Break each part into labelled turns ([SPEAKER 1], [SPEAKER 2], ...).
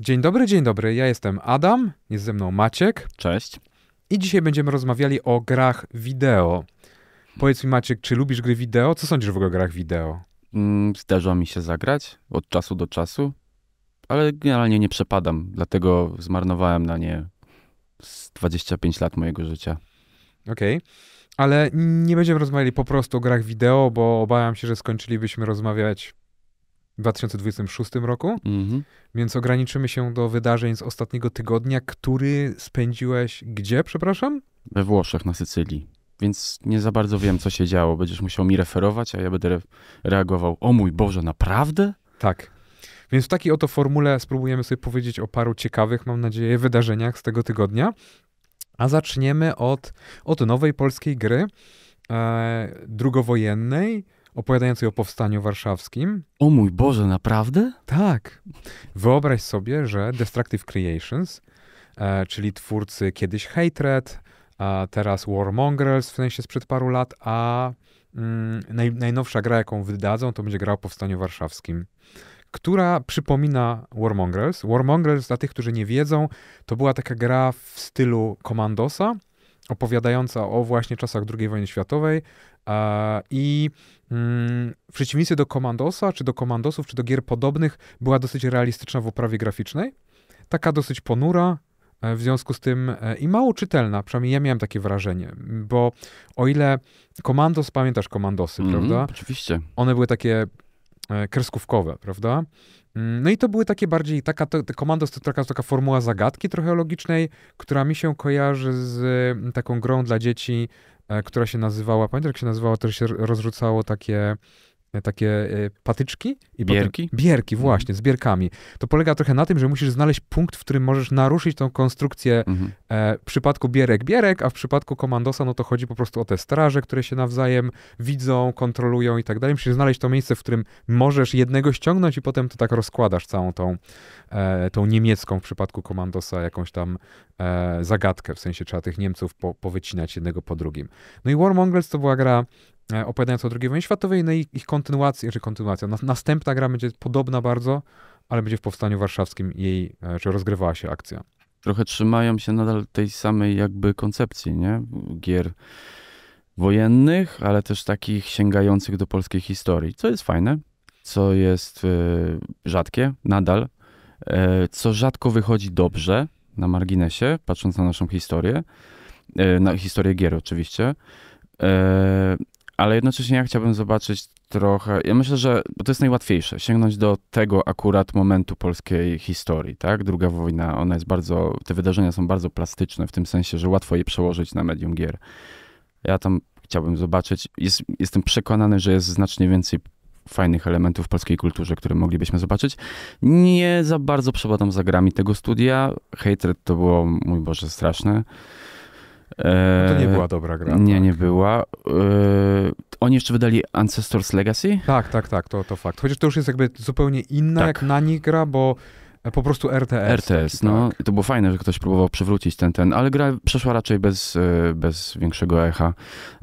[SPEAKER 1] Dzień dobry, dzień dobry. Ja jestem Adam, jest ze mną Maciek. Cześć. I dzisiaj będziemy rozmawiali o grach wideo. Powiedz mi, Maciek, czy lubisz gry wideo? Co sądzisz w ogóle o grach wideo? Mm, zdarza mi się zagrać od czasu do czasu, ale generalnie nie
[SPEAKER 2] przepadam, dlatego zmarnowałem na nie z 25 lat mojego życia.
[SPEAKER 1] Okej. Okay. Ale nie będziemy rozmawiali po prostu o grach wideo, bo obawiam się, że skończylibyśmy rozmawiać 2026 roku, mhm. więc ograniczymy się do wydarzeń z ostatniego tygodnia, który spędziłeś gdzie, przepraszam? We
[SPEAKER 2] Włoszech, na Sycylii. Więc nie za bardzo wiem, co się działo. Będziesz musiał mi referować, a ja będę re
[SPEAKER 1] reagował. O mój Boże, naprawdę? Tak. Więc w takiej oto formule spróbujemy sobie powiedzieć o paru ciekawych, mam nadzieję, wydarzeniach z tego tygodnia. A zaczniemy od, od nowej polskiej gry e, drugowojennej, opowiadającej o powstaniu warszawskim. O mój Boże, naprawdę? Tak. Wyobraź sobie, że Destructive Creations, e, czyli twórcy kiedyś Hatred, a teraz Mongrels, w sensie sprzed paru lat, a mm, naj, najnowsza gra, jaką wydadzą, to będzie gra o powstaniu warszawskim która przypomina War Mongrels dla tych, którzy nie wiedzą, to była taka gra w stylu Komandosa, opowiadająca o właśnie czasach II wojny światowej e, i Mm, w przeciwieństwie do Komandosa, czy do Komandosów, czy do gier podobnych, była dosyć realistyczna w oprawie graficznej. Taka dosyć ponura, e, w związku z tym e, i mało czytelna, przynajmniej ja miałem takie wrażenie, bo o ile Komandos, pamiętasz Komandosy, mm, prawda? Oczywiście. One były takie e, kreskówkowe, prawda? Mm, no i to były takie bardziej, taka, to, Komandos to taka, taka formuła zagadki trochę logicznej, która mi się kojarzy z mm, taką grą dla dzieci E, która się nazywała, pamiętam jak się nazywała, też się rozrzucało takie E, takie e, patyczki. I bierki? Potem, bierki, mhm. właśnie, z bierkami. To polega trochę na tym, że musisz znaleźć punkt, w którym możesz naruszyć tą konstrukcję. Mhm. E, w przypadku bierek, bierek, a w przypadku komandosa, no to chodzi po prostu o te straże, które się nawzajem widzą, kontrolują i tak dalej. Musisz znaleźć to miejsce, w którym możesz jednego ściągnąć i potem to tak rozkładasz całą tą, e, tą niemiecką w przypadku komandosa jakąś tam e, zagadkę, w sensie trzeba tych Niemców po, powycinać jednego po drugim. No i Warmongers to była gra E, opowiadając o II wojnie światowej, no i ich kontynuacja, czy kontynuacja, no, następna gra będzie podobna bardzo, ale będzie w Powstaniu Warszawskim jej, e, czy rozgrywała się akcja.
[SPEAKER 2] Trochę trzymają się nadal tej samej jakby koncepcji, nie? Gier wojennych, ale też takich sięgających do polskiej historii, co jest fajne, co jest e, rzadkie nadal, co rzadko wychodzi dobrze na marginesie, patrząc na naszą historię, na historię gier oczywiście ale jednocześnie ja chciałbym zobaczyć trochę. Ja myślę, że to jest najłatwiejsze sięgnąć do tego akurat momentu polskiej historii, tak? Druga wojna, ona jest bardzo. Te wydarzenia są bardzo plastyczne, w tym sensie, że łatwo je przełożyć na medium gier. Ja tam chciałbym zobaczyć. Jest, jestem przekonany, że jest znacznie więcej fajnych elementów w polskiej kulturze, które moglibyśmy zobaczyć. Nie za bardzo przepadam za grami tego studia. Hatred to było, mój Boże, straszne. No to nie eee, była dobra gra. Nie,
[SPEAKER 1] tak. nie była. Eee, oni jeszcze wydali Ancestors Legacy? Tak, tak, tak, to, to fakt. Chociaż to już jest jakby zupełnie inna tak. jak na nich gra, bo e, po prostu RTS.
[SPEAKER 2] RTS, taki, no. Tak. To było fajne, że ktoś próbował przywrócić ten, ten, ale gra przeszła raczej bez, e, bez większego echa.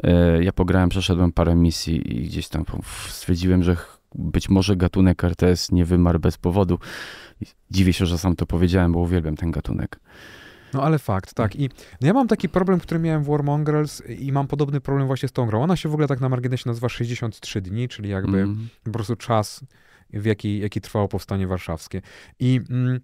[SPEAKER 2] E, ja pograłem, przeszedłem parę misji i gdzieś tam stwierdziłem, że być może gatunek RTS nie wymarł bez powodu. Dziwię się, że sam to powiedziałem, bo uwielbiam ten gatunek.
[SPEAKER 1] No ale fakt, tak. I ja mam taki problem, który miałem w Warmongrels i mam podobny problem właśnie z tą grą. Ona się w ogóle tak na marginesie nazywa 63 dni, czyli jakby mm. po prostu czas, w jaki, jaki trwało powstanie warszawskie. I mm,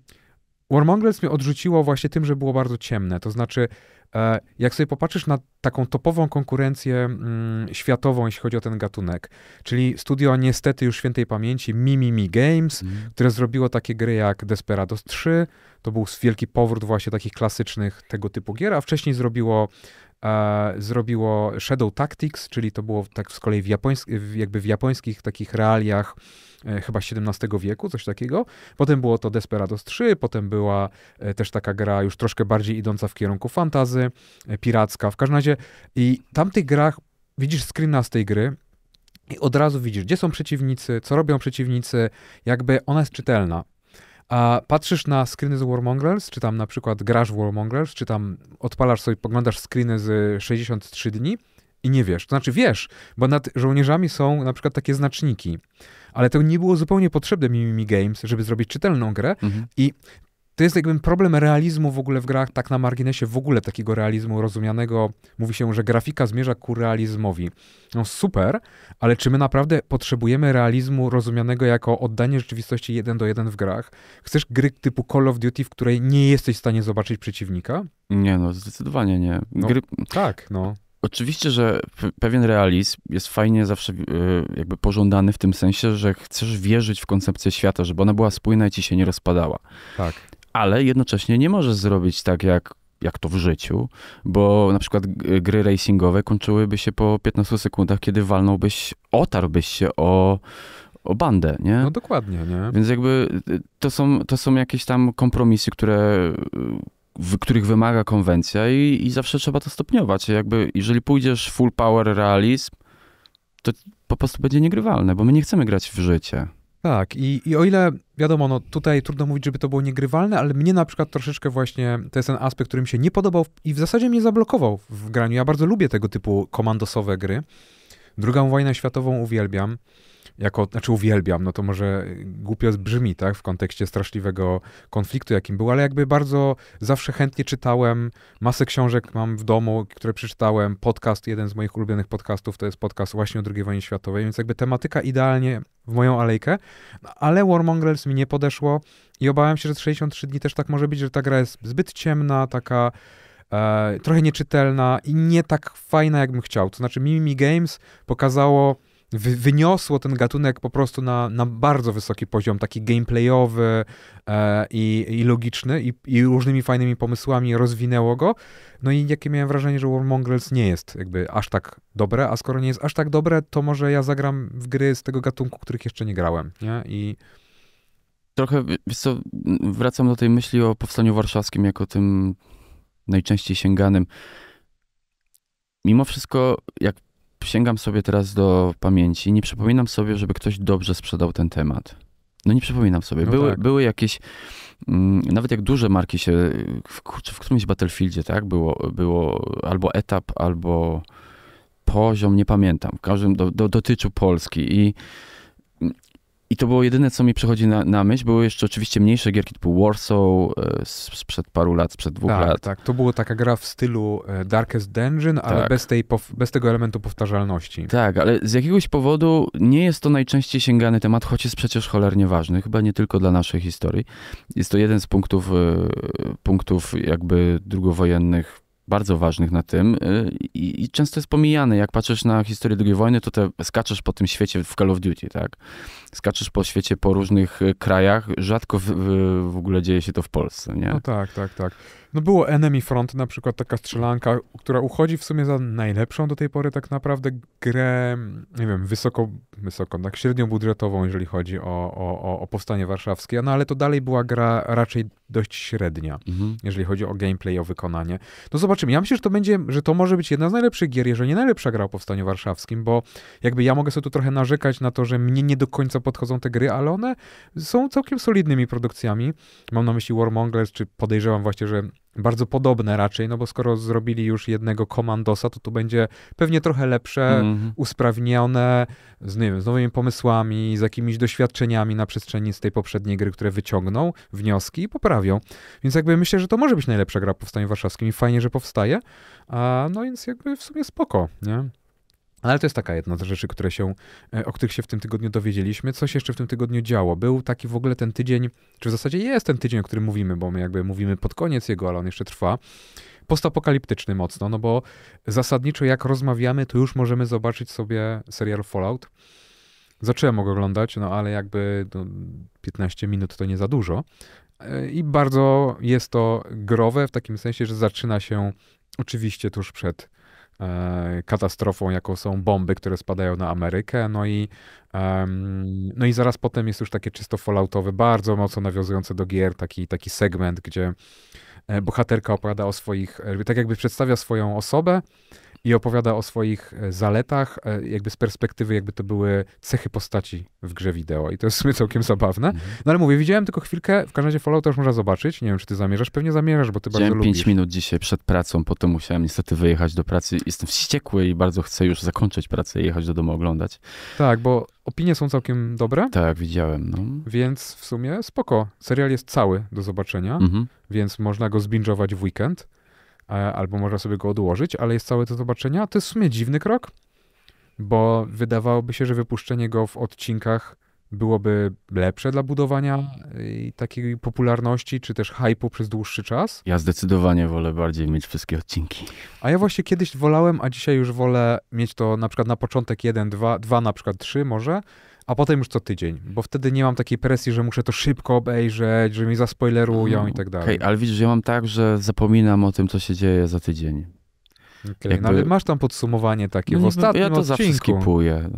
[SPEAKER 1] Warmongrels mnie odrzuciło właśnie tym, że było bardzo ciemne. To znaczy E, jak sobie popatrzysz na taką topową konkurencję mm, światową, jeśli chodzi o ten gatunek, czyli studio niestety już świętej pamięci Mimimi Games, mm. które zrobiło takie gry jak Desperados 3, to był wielki powrót właśnie takich klasycznych tego typu gier, a wcześniej zrobiło e, zrobiło Shadow Tactics, czyli to było tak z kolei w, japońsk- w jakby w japońskich takich realiach e, chyba XVII wieku, coś takiego. Potem było to Desperados 3, potem była e, też taka gra już troszkę bardziej idąca w kierunku fantazy, e, piracka. W każdym razie i tamtych grach widzisz screena z tej gry, i od razu widzisz, gdzie są przeciwnicy, co robią przeciwnicy, jakby ona jest czytelna a patrzysz na screeny z Warmongers, czy tam na przykład grasz w Warmongers, czy tam odpalasz sobie, poglądasz screeny z 63 dni i nie wiesz. To znaczy wiesz, bo nad żołnierzami są na przykład takie znaczniki, ale to nie było zupełnie potrzebne Mimimi Games, żeby zrobić czytelną grę mhm. i to jest jakby problem realizmu w ogóle w grach, tak na marginesie w ogóle takiego realizmu rozumianego. Mówi się, że grafika zmierza ku realizmowi. No super, ale czy my naprawdę potrzebujemy realizmu rozumianego jako oddanie rzeczywistości jeden do jeden w grach? Chcesz gry typu Call of Duty, w której nie jesteś w stanie zobaczyć przeciwnika? Nie no,
[SPEAKER 2] zdecydowanie nie. No, gry...
[SPEAKER 1] No, tak, no.
[SPEAKER 2] Oczywiście, że pewien realizm jest fajnie zawsze y, jakby pożądany w tym sensie, że chcesz wierzyć w koncepcję świata, żeby ona była spójna i ci się nie rozpadała. Tak ale jednocześnie nie możesz zrobić tak jak jak to w życiu, bo na przykład gry racingowe kończyłyby się po 15 sekundach, kiedy walnąłbyś, otarłbyś się o, o bandę, nie? No
[SPEAKER 1] dokładnie, nie? Więc
[SPEAKER 2] jakby y, to są, to są jakieś tam kompromisy, które w których wymaga konwencja i, i zawsze trzeba to stopniować. Jakby, jeżeli pójdziesz full power realizm, to po prostu będzie niegrywalne, bo my nie chcemy grać w życie.
[SPEAKER 1] Tak, i, i o ile wiadomo, no tutaj trudno mówić, żeby to było niegrywalne, ale mnie na przykład troszeczkę właśnie to jest ten aspekt, który mi się nie podobał i w zasadzie mnie zablokował w graniu. Ja bardzo lubię tego typu komandosowe gry. Drugą wojnę światową uwielbiam jako, znaczy uwielbiam, no to może głupio brzmi, tak, w kontekście straszliwego konfliktu, jakim był, ale jakby bardzo zawsze chętnie czytałem, masę książek mam w domu, które przeczytałem, podcast, jeden z moich ulubionych podcastów, to jest podcast właśnie o II wojnie światowej, więc jakby tematyka idealnie w moją alejkę, no, ale Warmongrels mi nie podeszło i obawiam się, że 63 dni też tak może być, że ta gra jest zbyt ciemna, taka e, trochę nieczytelna i nie tak fajna, jakbym chciał. To znaczy Mimi Games pokazało wy, wyniosło ten gatunek po prostu na, na bardzo wysoki poziom, taki gameplayowy e, i, i, logiczny, i, i, różnymi fajnymi pomysłami rozwinęło go. No i jakie miałem wrażenie, że Mongrels nie jest jakby aż tak dobre, a skoro nie jest aż tak dobre, to może ja zagram w gry z tego gatunku, których jeszcze nie grałem, nie? I trochę, wiesz co, wracam do tej
[SPEAKER 2] myśli o powstaniu warszawskim jako tym najczęściej sięganym. Mimo wszystko, jak sięgam sobie teraz do pamięci, nie przypominam sobie, żeby ktoś dobrze sprzedał ten temat. No nie przypominam sobie. No były, tak. były jakieś, mm, nawet jak duże marki się, w, w którymś Battlefieldzie, tak, było, było albo etap, albo poziom, nie pamiętam. W każdym do, do, dotyczył Polski i i to było jedyne, co mi przychodzi na, na myśl. Były jeszcze oczywiście mniejsze gierki typu Warsaw e, sprzed paru lat, sprzed dwóch tak, lat.
[SPEAKER 1] Tak, to była taka gra w stylu e, Darkest Dungeon, ale tak. bez, tej bez tego elementu powtarzalności.
[SPEAKER 2] Tak, ale z jakiegoś powodu nie jest to najczęściej sięgany temat, choć jest przecież cholernie ważny, chyba nie tylko dla naszej historii. Jest to jeden z punktów, e, punktów jakby drugowojennych bardzo ważnych na tym y, i, i, często jest pomijane. Jak patrzysz na historię II wojny, to te, skaczesz po tym świecie w Call of Duty, tak? Skaczesz po świecie po różnych y, krajach, rzadko w, w ogóle dzieje się to w
[SPEAKER 1] Polsce, nie? No tak, tak, tak. No było Enemy Front, na przykład taka strzelanka, która uchodzi w sumie za najlepszą do tej pory tak naprawdę grę, nie wiem, wysoko, wysoko tak średnią budżetową, jeżeli chodzi o, o, o powstanie warszawskie, no ale to dalej była gra raczej dość średnia, mhm. jeżeli chodzi o gameplay, o wykonanie. No zobaczymy, ja myślę, że to będzie, że to może być jedna z najlepszych gier, jeżeli nie najlepsza gra o powstaniu warszawskim, bo jakby ja mogę sobie tu trochę narzekać na to, że mnie nie do końca podchodzą te gry, ale one są całkiem solidnymi produkcjami. Mam na myśli Warmongers, czy podejrzewam właśnie, że bardzo podobne raczej, no bo skoro zrobili już jednego komandosa, to to będzie pewnie trochę lepsze, mm. usprawnione, z, nie wiem, z nowymi pomysłami, z jakimiś doświadczeniami na przestrzeni z tej poprzedniej gry, które wyciągną, wnioski i poprawią. Więc jakby myślę, że to może być najlepsza gra po Powstaniu Warszawskim i fajnie, że powstaje. A, no więc jakby w sumie spoko, nie? Ale to jest taka jedna z rzeczy, które się, e, o których się w tym tygodniu dowiedzieliśmy. Coś jeszcze w tym tygodniu działo. Był taki w ogóle ten tydzień, czy w zasadzie jest ten tydzień, o którym mówimy, bo my jakby mówimy pod koniec jego, ale on jeszcze trwa. Postapokaliptyczny mocno, no bo zasadniczo jak rozmawiamy, to już możemy zobaczyć sobie serial Fallout. Zacząłem go oglądać, no ale jakby no, 15 minut to nie za dużo. E, I bardzo jest to growe w takim sensie, że zaczyna się oczywiście tuż przed E, katastrofą, jaką są bomby, które spadają na Amerykę. No i, no i zaraz potem jest już takie czysto falloutowe, bardzo mocno nawiązujące do gier, taki, taki segment, gdzie e, bohaterka opowiada o swoich, e, tak jakby przedstawia swoją osobę i opowiada o swoich e, zaletach, e, jakby z perspektywy, jakby to były cechy postaci w grze wideo. I to jest w sumie całkiem zabawne. Mhm. No ale mówię, widziałem tylko chwilkę, w każdym razie Fallout też można zobaczyć. Nie wiem, czy ty zamierzasz, pewnie zamierzasz, bo ty Widziałem bardzo 5 lubisz.
[SPEAKER 2] minut dzisiaj przed pracą, potem musiałem niestety wyjechać do pracy. Jestem wściekły i bardzo chcę już zakończyć pracę i jechać do domu oglądać.
[SPEAKER 1] Tak, bo opinie są całkiem dobre. Tak, widziałem. No. Więc w sumie spoko. Serial jest cały do zobaczenia, mhm. więc można go zbingować w weekend. E, albo można sobie go odłożyć, ale jest całe do zobaczenia. To jest w sumie dziwny krok, bo wydawałoby się, że wypuszczenie go w odcinkach byłoby lepsze dla budowania mm. takiej popularności, czy też hypu przez dłuższy czas?
[SPEAKER 2] Ja zdecydowanie wolę bardziej mieć wszystkie odcinki.
[SPEAKER 1] A ja właśnie kiedyś wolałem, a dzisiaj już wolę mieć to na przykład na początek jeden, dwa, dwa na przykład trzy może, a potem już co tydzień, bo wtedy nie mam takiej presji, że muszę to szybko obejrzeć, że mi zaspoilerują mm, i tak dalej. Okay,
[SPEAKER 2] ale widzisz, ja mam tak, że zapominam o tym, co się dzieje za tydzień. Okay, Jakby... no ale
[SPEAKER 1] masz tam podsumowanie takie no, w ostatnim Ja to odcinku. zawsze skipuję.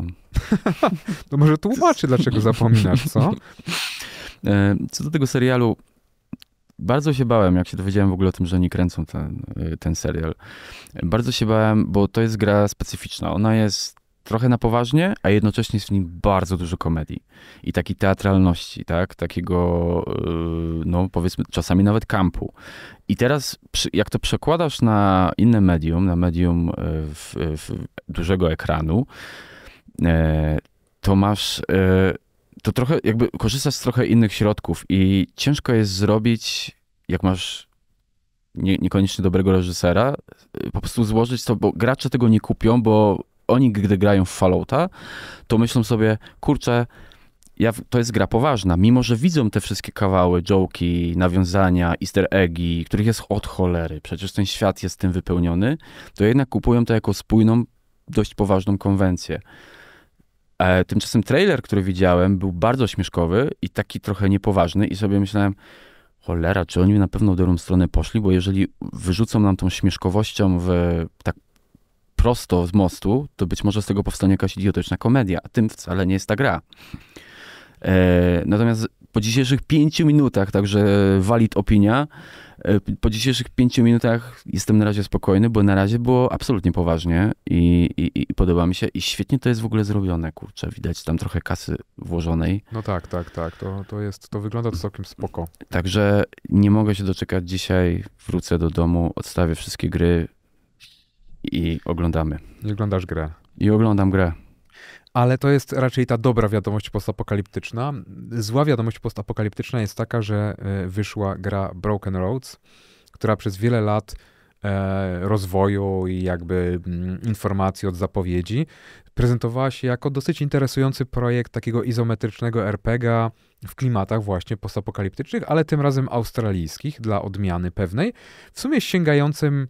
[SPEAKER 1] to może tłumaczy, dlaczego zapominasz, co? E, co do tego serialu,
[SPEAKER 2] bardzo się bałem, jak się dowiedziałem w ogóle o tym, że oni kręcą ten, e, ten serial. Bardzo się bałem, bo to jest gra specyficzna. Ona jest trochę na poważnie, a jednocześnie jest w nim bardzo dużo komedii i takiej teatralności, tak? Takiego, y, no powiedzmy, czasami nawet kampu. I teraz, jak to przekładasz na inne medium, na medium y, w, w dużego ekranu, e, to masz e, to trochę jakby korzystasz z trochę innych środków i ciężko jest zrobić, jak masz nie, niekoniecznie dobrego reżysera, y, po prostu złożyć to, bo gracze tego nie kupią, bo oni, gdy grają w Fallouta, to myślą sobie, kurczę, ja, to jest gra poważna, mimo że widzą te wszystkie kawały, joki, nawiązania, easter eggi, których jest od cholery, przecież ten świat jest tym wypełniony, to jednak kupują to jako spójną, dość poważną konwencję. E, tymczasem trailer, który widziałem, był bardzo śmieszkowy i taki trochę niepoważny i sobie myślałem, cholera, czy oni na pewno w dobrą stronę poszli, bo jeżeli wyrzucą nam tą śmieszkowością w tak prosto z mostu, to być może z tego powstanie jakaś idiotyczna komedia, a tym wcale nie jest ta gra. E, natomiast po dzisiejszych pięciu minutach, także valid opinia, e, po dzisiejszych pięciu minutach jestem na razie spokojny, bo na razie było absolutnie poważnie i, i, i, podoba mi się i świetnie to jest w ogóle zrobione, kurczę, widać tam trochę kasy włożonej.
[SPEAKER 1] No tak, tak, tak, to, to jest, to wygląda całkiem spoko.
[SPEAKER 2] Także nie mogę się doczekać dzisiaj, wrócę do domu, odstawię wszystkie gry, i oglądamy. I oglądasz grę. I oglądam grę.
[SPEAKER 1] Ale to jest raczej ta dobra wiadomość postapokaliptyczna. Zła wiadomość postapokaliptyczna jest taka, że e, wyszła gra Broken Roads, która przez wiele lat e, rozwoju i jakby mm, informacji od zapowiedzi, prezentowała się jako dosyć interesujący projekt takiego izometrycznego RPGa w klimatach właśnie postapokaliptycznych, ale tym razem australijskich, dla odmiany pewnej, w sumie sięgającym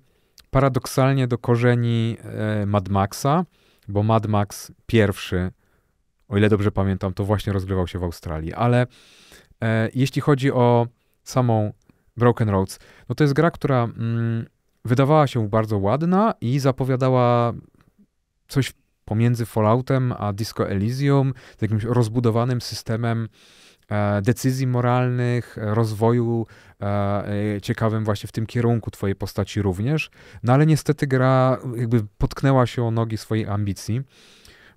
[SPEAKER 1] paradoksalnie do korzeni e, Mad Maxa, bo Mad Max pierwszy, o ile dobrze pamiętam, to właśnie rozgrywał się w Australii. Ale e, jeśli chodzi o samą Broken Roads, no to jest gra, która mm, wydawała się bardzo ładna i zapowiadała coś pomiędzy Falloutem a Disco Elysium, z jakimś rozbudowanym systemem E, decyzji moralnych, e, rozwoju e, ciekawym właśnie w tym kierunku twojej postaci również. No ale niestety gra jakby potknęła się o nogi swojej ambicji,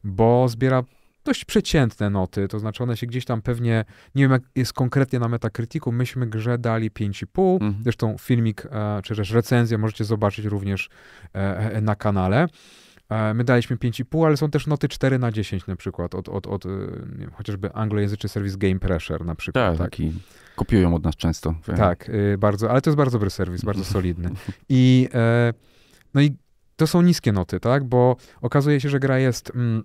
[SPEAKER 1] bo zbiera dość przeciętne noty, to znaczy one się gdzieś tam pewnie, nie wiem jak jest konkretnie na metakrytyku, myśmy grze dali 5,5, mhm. zresztą filmik, czy też recenzję możecie zobaczyć również na kanale. E, my daliśmy 5,5, ale są też noty 4 na 10 na przykład, od, od, od y, wiem, chociażby anglojęzyczny serwis Game Pressure na przykład. Tak, tak? taki. Kopiują od nas często. Tak, y, bardzo, ale to jest bardzo dobry serwis, bardzo solidny. I, e, no i to są niskie noty, tak, bo okazuje się, że gra jest... Mm,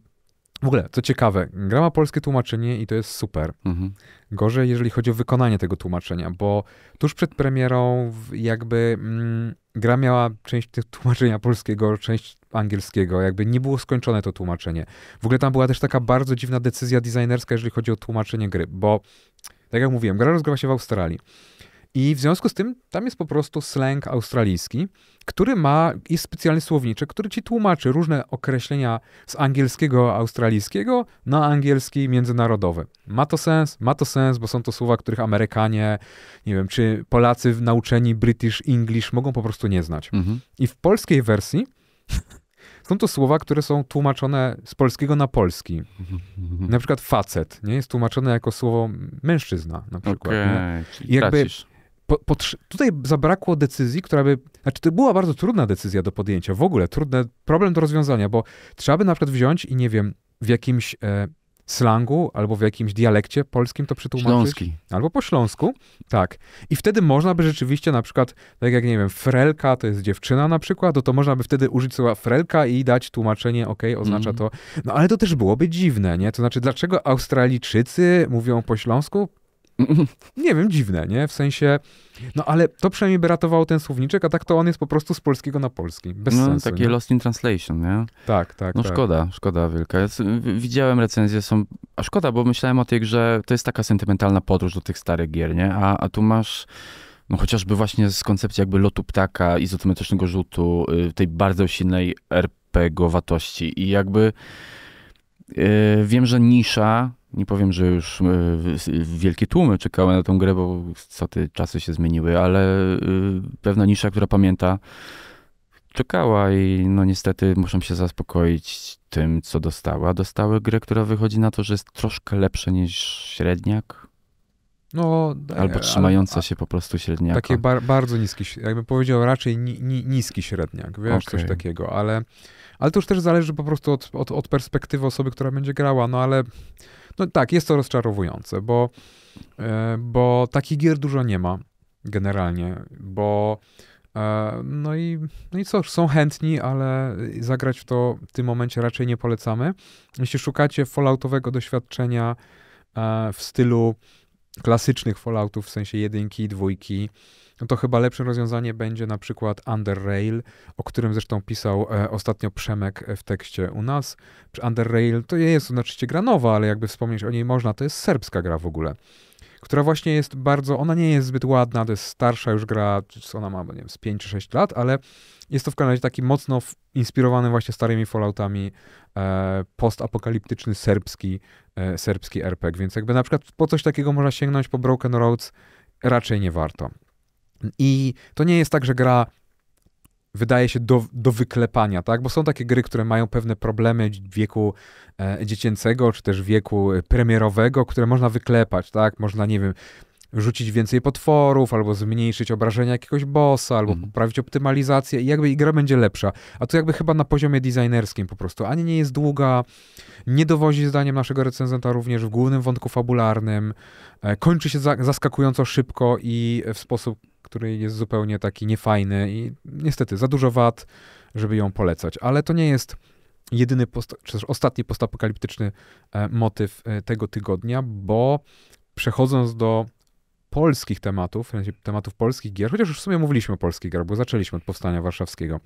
[SPEAKER 1] w ogóle, co ciekawe, gra ma polskie tłumaczenie i to jest super. Mhm. Gorzej, jeżeli chodzi o wykonanie tego tłumaczenia, bo tuż przed premierą jakby mm, gra miała część tłumaczenia polskiego, część angielskiego, jakby nie było skończone to tłumaczenie. W ogóle tam była też taka bardzo dziwna decyzja designerska, jeżeli chodzi o tłumaczenie gry, bo tak jak mówiłem, gra rozgrywa się w Australii. I w związku z tym tam jest po prostu slang australijski, który ma i specjalny słowniczek, który ci tłumaczy różne określenia z angielskiego australijskiego na angielski międzynarodowy. Ma to sens? Ma to sens, bo są to słowa, których Amerykanie, nie wiem, czy Polacy nauczeni British English mogą po prostu nie znać. Mhm. I w polskiej wersji są to słowa, które są tłumaczone z polskiego na polski. Mhm. Na przykład facet, nie? Jest tłumaczone jako słowo mężczyzna, na przykład. Okay, jakby Po, po, tutaj zabrakło decyzji, która by. Znaczy, to była bardzo trudna decyzja do podjęcia, w ogóle trudny problem do rozwiązania, bo trzeba by na przykład wziąć i nie wiem, w jakimś e, slangu albo w jakimś dialekcie polskim to przetłumaczyć. Śląski. Albo po śląsku, tak. I wtedy można by rzeczywiście na przykład, tak jak nie wiem, frelka to jest dziewczyna na przykład, to, no to można by wtedy użyć słowa frelka i dać tłumaczenie, ok, oznacza mm. to. No ale to też byłoby dziwne, nie? To znaczy, dlaczego Australijczycy mówią po śląsku? nie wiem, dziwne, nie? W sensie, no ale to przynajmniej by ratowało ten słowniczek, a tak to on jest po prostu z polskiego na polski. Bez no, sensu. Takie
[SPEAKER 2] lost in translation, nie? Tak, tak. No tak. szkoda, szkoda wielka. Ja widziałem recenzje, są, a szkoda, bo myślałem o tej że to jest taka sentymentalna podróż do tych starych gier, nie? A, a tu masz no chociażby właśnie z koncepcji jakby lotu ptaka, izotometrycznego rzutu, y, tej bardzo silnej RPGowatości i jakby yy, wiem, że nisza nie powiem, że już e, wielkie tłumy czekały na tą grę, bo co ty, czasy się zmieniły, ale y, pewna nisza, która pamięta, czekała i no niestety muszę się zaspokoić tym, co dostała. Dostały grę, która wychodzi na to, że jest troszkę lepsza niż średniak.
[SPEAKER 1] No, Albo e, trzymająca ale, się po prostu średniaka. Takie bar, bardzo niski, jakby powiedział raczej ni, ni, niski średniak, wiesz, okay. coś takiego, ale, ale to już też zależy po prostu od, od, od perspektywy osoby, która będzie grała, no ale no tak, jest to rozczarowujące, bo, e, bo takich gier dużo nie ma generalnie, bo e, no i, no i cóż, są chętni, ale zagrać w to w tym momencie raczej nie polecamy. Jeśli szukacie falloutowego doświadczenia e, w stylu klasycznych falloutów, w sensie jedynki, dwójki, no to chyba lepsze rozwiązanie będzie na przykład Under Rail, o którym zresztą pisał e, ostatnio Przemek e, w tekście u nas. Under Rail to nie jest oczywiście gra nowa, ale jakby wspomnieć o niej można, to jest serbska gra w ogóle która właśnie jest bardzo, ona nie jest zbyt ładna, to jest starsza już gra, ona ma, nie wiem, z 5 czy 6 lat, ale jest to w każdym razie taki mocno inspirowany właśnie starymi Falloutami e, postapokaliptyczny serbski, e, serbski RPG, więc jakby na przykład po coś takiego można sięgnąć, po Broken Roads raczej nie warto. I to nie jest tak, że gra wydaje się do, do wyklepania, tak? Bo są takie gry, które mają pewne problemy wieku e, dziecięcego, czy też wieku e, premierowego, które można wyklepać, tak? Można, nie wiem, rzucić więcej potworów, albo zmniejszyć obrażenia jakiegoś bossa, albo mhm. poprawić optymalizację i jakby i gra będzie lepsza. A to jakby chyba na poziomie designerskim po prostu. Ani nie jest długa, nie dowozi zdaniem naszego recenzenta również w głównym wątku fabularnym, e, kończy się za, zaskakująco szybko i w sposób który jest zupełnie taki niefajny i niestety za dużo wad, żeby ją polecać. Ale to nie jest jedyny, post, czy też ostatni postapokaliptyczny e, motyw e, tego tygodnia, bo przechodząc do polskich tematów, tematów polskich gier, chociaż już w sumie mówiliśmy o polskich grach, bo zaczęliśmy od Powstania Warszawskiego,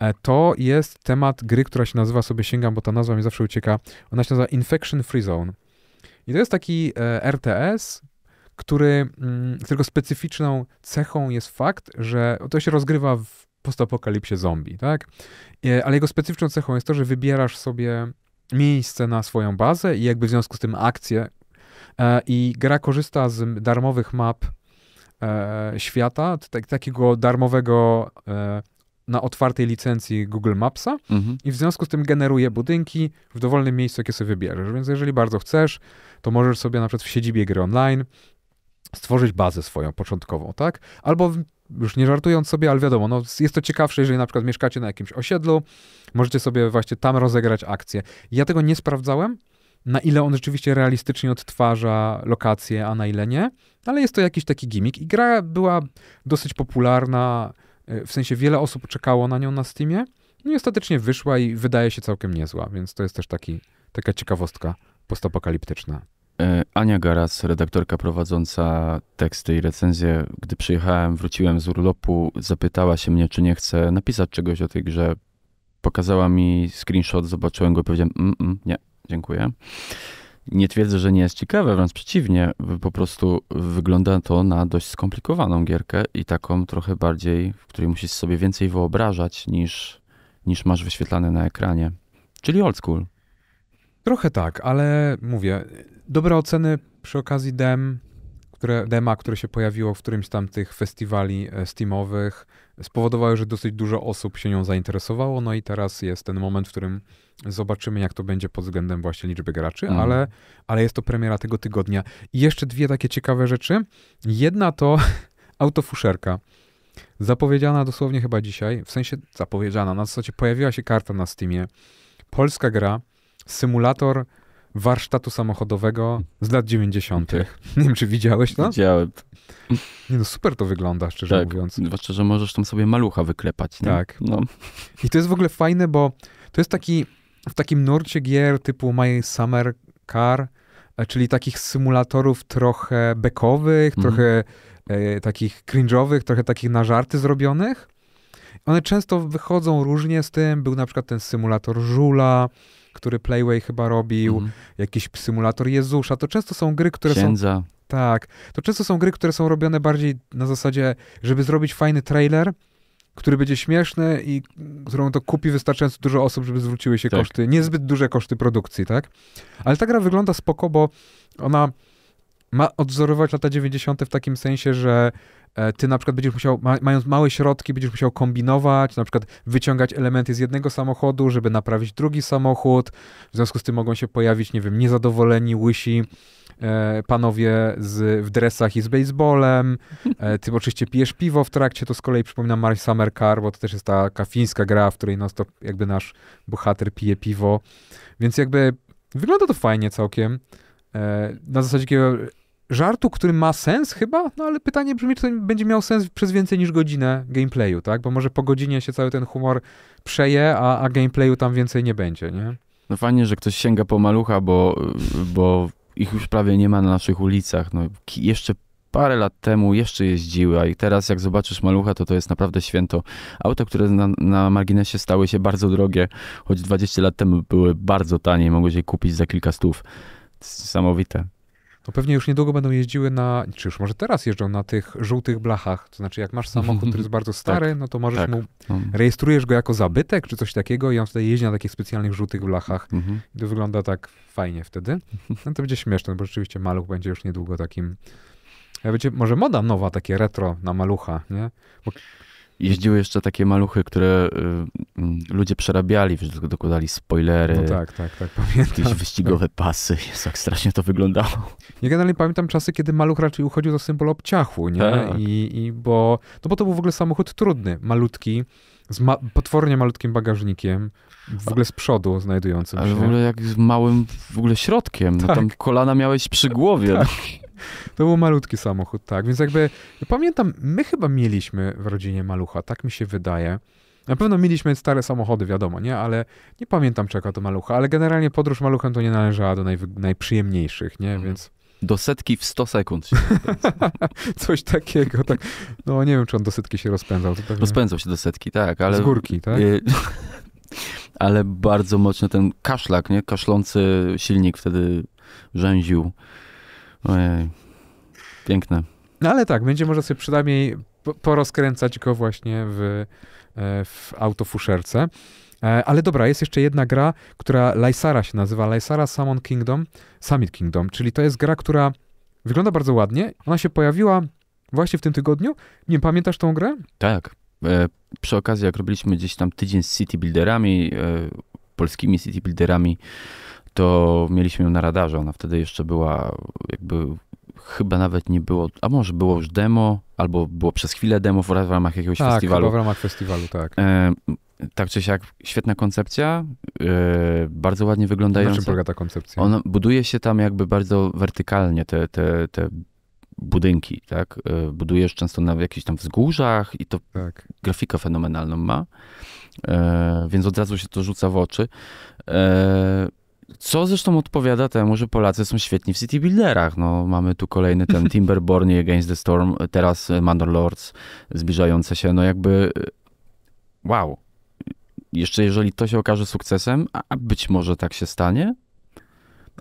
[SPEAKER 1] e, to jest temat gry, która się nazywa, sobie sięgam, bo ta nazwa mi zawsze ucieka, ona się nazywa Infection Free Zone. I to jest taki e, RTS, który, mm, którego specyficzną cechą jest fakt, że to się rozgrywa w postapokalipsie zombie, tak? E, ale jego specyficzną cechą jest to, że wybierasz sobie miejsce na swoją bazę i jakby w związku z tym akcję. E, I gra korzysta z darmowych map e, świata, tak, takiego darmowego na otwartej licencji Google Mapsa mhm. i w związku z tym generuje budynki w dowolnym miejscu, jakie sobie wybierzesz. Więc jeżeli bardzo chcesz, to możesz sobie na przykład w siedzibie gry online stworzyć bazę swoją początkową, tak? Albo już nie żartując sobie, ale wiadomo, no jest to ciekawsze, jeżeli na przykład mieszkacie na jakimś osiedlu, możecie sobie właśnie tam rozegrać akcję. Ja tego nie sprawdzałem, na ile on rzeczywiście realistycznie odtwarza lokacje, a na ile nie, ale jest to jakiś taki gimmick i gra była dosyć popularna, e, w sensie wiele osób czekało na nią na Steamie, no i ostatecznie wyszła i wydaje się całkiem niezła, więc to jest też taki, taka ciekawostka postapokaliptyczna.
[SPEAKER 2] E, Ania Garas, redaktorka prowadząca teksty i recenzje. Gdy przyjechałem, wróciłem z urlopu, zapytała się mnie, czy nie chcę napisać czegoś o tej grze. Pokazała mi screenshot, zobaczyłem go i powiedziałem, mm, mm, nie, dziękuję. Nie twierdzę, że nie jest ciekawe, wręcz przeciwnie, po prostu wygląda to na dość skomplikowaną gierkę i taką trochę bardziej, w której musisz sobie więcej wyobrażać niż, niż masz wyświetlane na ekranie.
[SPEAKER 1] Czyli old school. Trochę tak, ale mówię, Dobre oceny przy okazji dem, które, dema, które się pojawiło w którymś tam tych festiwali e, Steamowych, spowodowały, że dosyć dużo osób się nią zainteresowało. No i teraz jest ten moment, w którym zobaczymy, jak to będzie pod względem właśnie liczby graczy, mhm. ale, ale jest to premiera tego tygodnia. I jeszcze dwie takie ciekawe rzeczy. Jedna to autofuszerka. Zapowiedziana dosłownie chyba dzisiaj, w sensie zapowiedziana, na zasadzie pojawiła się karta na Steamie. Polska gra, symulator warsztatu samochodowego z lat 90. Okay. Nie wiem, czy widziałeś to? Widziałem. Nie no, super to wygląda,
[SPEAKER 2] szczerze tak, mówiąc. Zwłaszcza, że możesz tam sobie malucha wyklepać. Nie? Tak. No.
[SPEAKER 1] I to jest w ogóle fajne, bo to jest taki, w takim nurcie gier typu My Summer Car, e, czyli takich symulatorów trochę bekowych, mhm. trochę e, takich cringe'owych, trochę takich na żarty zrobionych. One często wychodzą różnie z tym. Był na przykład ten symulator żula, który Playway chyba robił, mhm. jakiś symulator Jezusza. To często są gry, które Księdza. są. Tak. To często są gry, które są robione bardziej na zasadzie, żeby zrobić fajny trailer, który będzie śmieszny i którą to kupi wystarczająco dużo osób, żeby zwróciły się tak. koszty, niezbyt duże koszty produkcji, tak? Ale ta gra wygląda spoko, bo ona ma odzorować lata 90. w takim sensie, że E, ty na przykład będziesz musiał, mając małe środki, będziesz musiał kombinować, na przykład wyciągać elementy z jednego samochodu, żeby naprawić drugi samochód. W związku z tym mogą się pojawić, nie wiem, niezadowoleni, łysi e, panowie z, w dresach i z baseballem. E, ty oczywiście pijesz piwo w trakcie, to z kolei przypomina My Summer Car, bo to też jest ta kafińska gra, w której to jakby nasz bohater pije piwo. Więc jakby wygląda to fajnie całkiem. Na zasadzie takiego żartu, który ma sens chyba, no ale pytanie brzmi, czy to będzie miał sens przez więcej niż godzinę gameplayu, tak? Bo może po godzinie się cały ten humor przeje, a, a gameplayu tam więcej nie będzie, nie?
[SPEAKER 2] No fajnie, że ktoś sięga po malucha, bo, bo ich już prawie nie ma na naszych ulicach. No, jeszcze parę lat temu jeszcze jeździły, a teraz jak zobaczysz malucha, to to jest naprawdę święto. Auta, które na, na marginesie stały się bardzo drogie, choć 20 lat temu były bardzo tanie i mogłeś je kupić za kilka stów. To jest niesamowite
[SPEAKER 1] to no pewnie już niedługo będą jeździły na, czy już może teraz jeżdżą na tych żółtych blachach. To znaczy, jak masz samochód, który jest bardzo tak, stary, tak, no to możesz tak. mu, no. rejestrujesz go jako zabytek czy coś takiego i on wtedy jeździ na takich specjalnych żółtych blachach. I mhm. to wygląda tak fajnie wtedy. No to będzie śmieszne, bo rzeczywiście maluch będzie już niedługo takim. E, będzie może moda nowa, takie retro na malucha, nie? Bo
[SPEAKER 2] jeździły jeszcze takie maluchy, które y, mm, ludzie przerabiali, dokładali spoilery. No tak, tak, tak, pamiętam. Jakieś wyścigowe pasy. jak strasznie to
[SPEAKER 1] wyglądało. Ja generalnie pamiętam czasy, kiedy maluch raczej uchodził za symbol obciachu, nie? Tak. I, i bo, no bo to był w ogóle samochód trudny, malutki, z ma potwornie malutkim bagażnikiem, w ogóle z przodu znajdującym się. Ale w ogóle jak
[SPEAKER 2] z małym w ogóle środkiem.
[SPEAKER 1] No tak. No tam kolana miałeś przy głowie. No. Tak. No. To był malutki samochód, tak. Więc jakby pamiętam, my chyba mieliśmy w rodzinie malucha, tak mi się wydaje. Na pewno mieliśmy stare samochody, wiadomo, nie? Ale nie pamiętam czeka to malucha, ale generalnie podróż maluchem to nie należała do naj, najprzyjemniejszych, nie? Mhm. Więc... Do setki w 100 sekund. Coś takiego, tak. No nie wiem, czy on do setki się rozpędzał. To pewnie... Rozpędzał się do setki, tak, ale... Z górki, tak? Y,
[SPEAKER 2] ale bardzo mocno ten kaszlak, nie? Kaszlący silnik wtedy rzęził. Ojej. Piękne.
[SPEAKER 1] No ale tak, będzie można sobie przynajmniej porozkręcać go właśnie w, e, w autofuszerce. E, ale dobra, jest jeszcze jedna gra, która Lysara się nazywa, Lysara Summon Kingdom, Summit Kingdom, czyli to jest gra, która wygląda bardzo ładnie. Ona się pojawiła właśnie w tym tygodniu. Nie pamiętasz tą grę?
[SPEAKER 2] Tak. E, przy okazji, jak robiliśmy gdzieś tam tydzień z City Builderami, e, polskimi City Builderami, to mieliśmy ją na radarze. Ona wtedy jeszcze była jakby chyba nawet nie było, a może było już demo, albo było przez chwilę demo w ramach jakiegoś tak, festiwalu. Tak, w ramach festiwalu, tak. E, tak czy siak, świetna koncepcja, e, bardzo ładnie wyglądająca. Na czym polega ta koncepcja? Ona buduje się tam jakby bardzo wertykalnie, te, te, te budynki, tak? E, budujesz często na jakichś tam wzgórzach i to tak. grafikę fenomenalną ma, e, więc od razu się to rzuca w oczy. E, co zresztą odpowiada temu, że Polacy są świetni w city builderach. No, mamy tu kolejny ten Timberborn i Against the Storm, teraz e, Manor Lords zbliżające się. No jakby e, wow. Jeszcze jeżeli to się okaże sukcesem, a być może tak się stanie,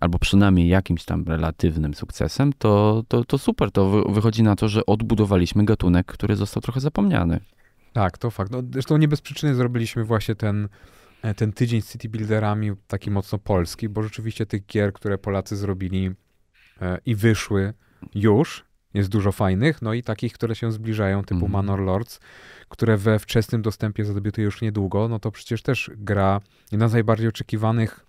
[SPEAKER 2] albo przynajmniej jakimś tam relatywnym sukcesem, to, to, to super. To wychodzi na to, że odbudowaliśmy gatunek, który został trochę zapomniany.
[SPEAKER 1] Tak, to fakt. No, zresztą nie bez przyczyny zrobiliśmy właśnie ten E, ten tydzień z City Builderami taki mocno polski, bo rzeczywiście tych gier, które Polacy zrobili e, i wyszły już, jest dużo fajnych, no i takich, które się zbliżają, typu mm. Manor Lords, które we wczesnym dostępie zadobiły już niedługo, no to przecież też gra jedna z najbardziej oczekiwanych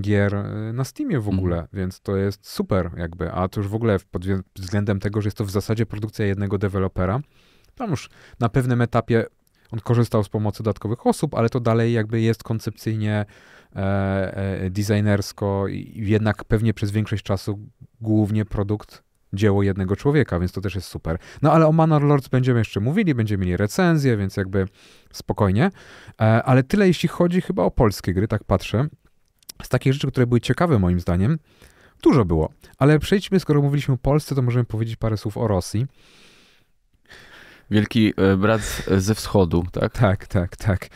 [SPEAKER 1] gier e, na Steamie w ogóle, mm. więc to jest super jakby, a to już w ogóle pod względem tego, że jest to w zasadzie produkcja jednego dewelopera, tam już na pewnym etapie on korzystał z pomocy dodatkowych osób, ale to dalej jakby jest koncepcyjnie e, e designersko i jednak pewnie przez większość czasu głównie produkt dzieło jednego człowieka, więc to też jest super. No ale o Manor Lords będziemy jeszcze mówili, będziemy mieli recenzję, więc jakby spokojnie. E, ale tyle jeśli chodzi chyba o polskie gry, tak patrzę. Z takich rzeczy, które były ciekawe moim zdaniem, dużo było. Ale przejdźmy, skoro mówiliśmy o Polsce, to możemy powiedzieć parę słów o Rosji. Wielki e, brat e, ze wschodu, tak? Tak, tak, tak.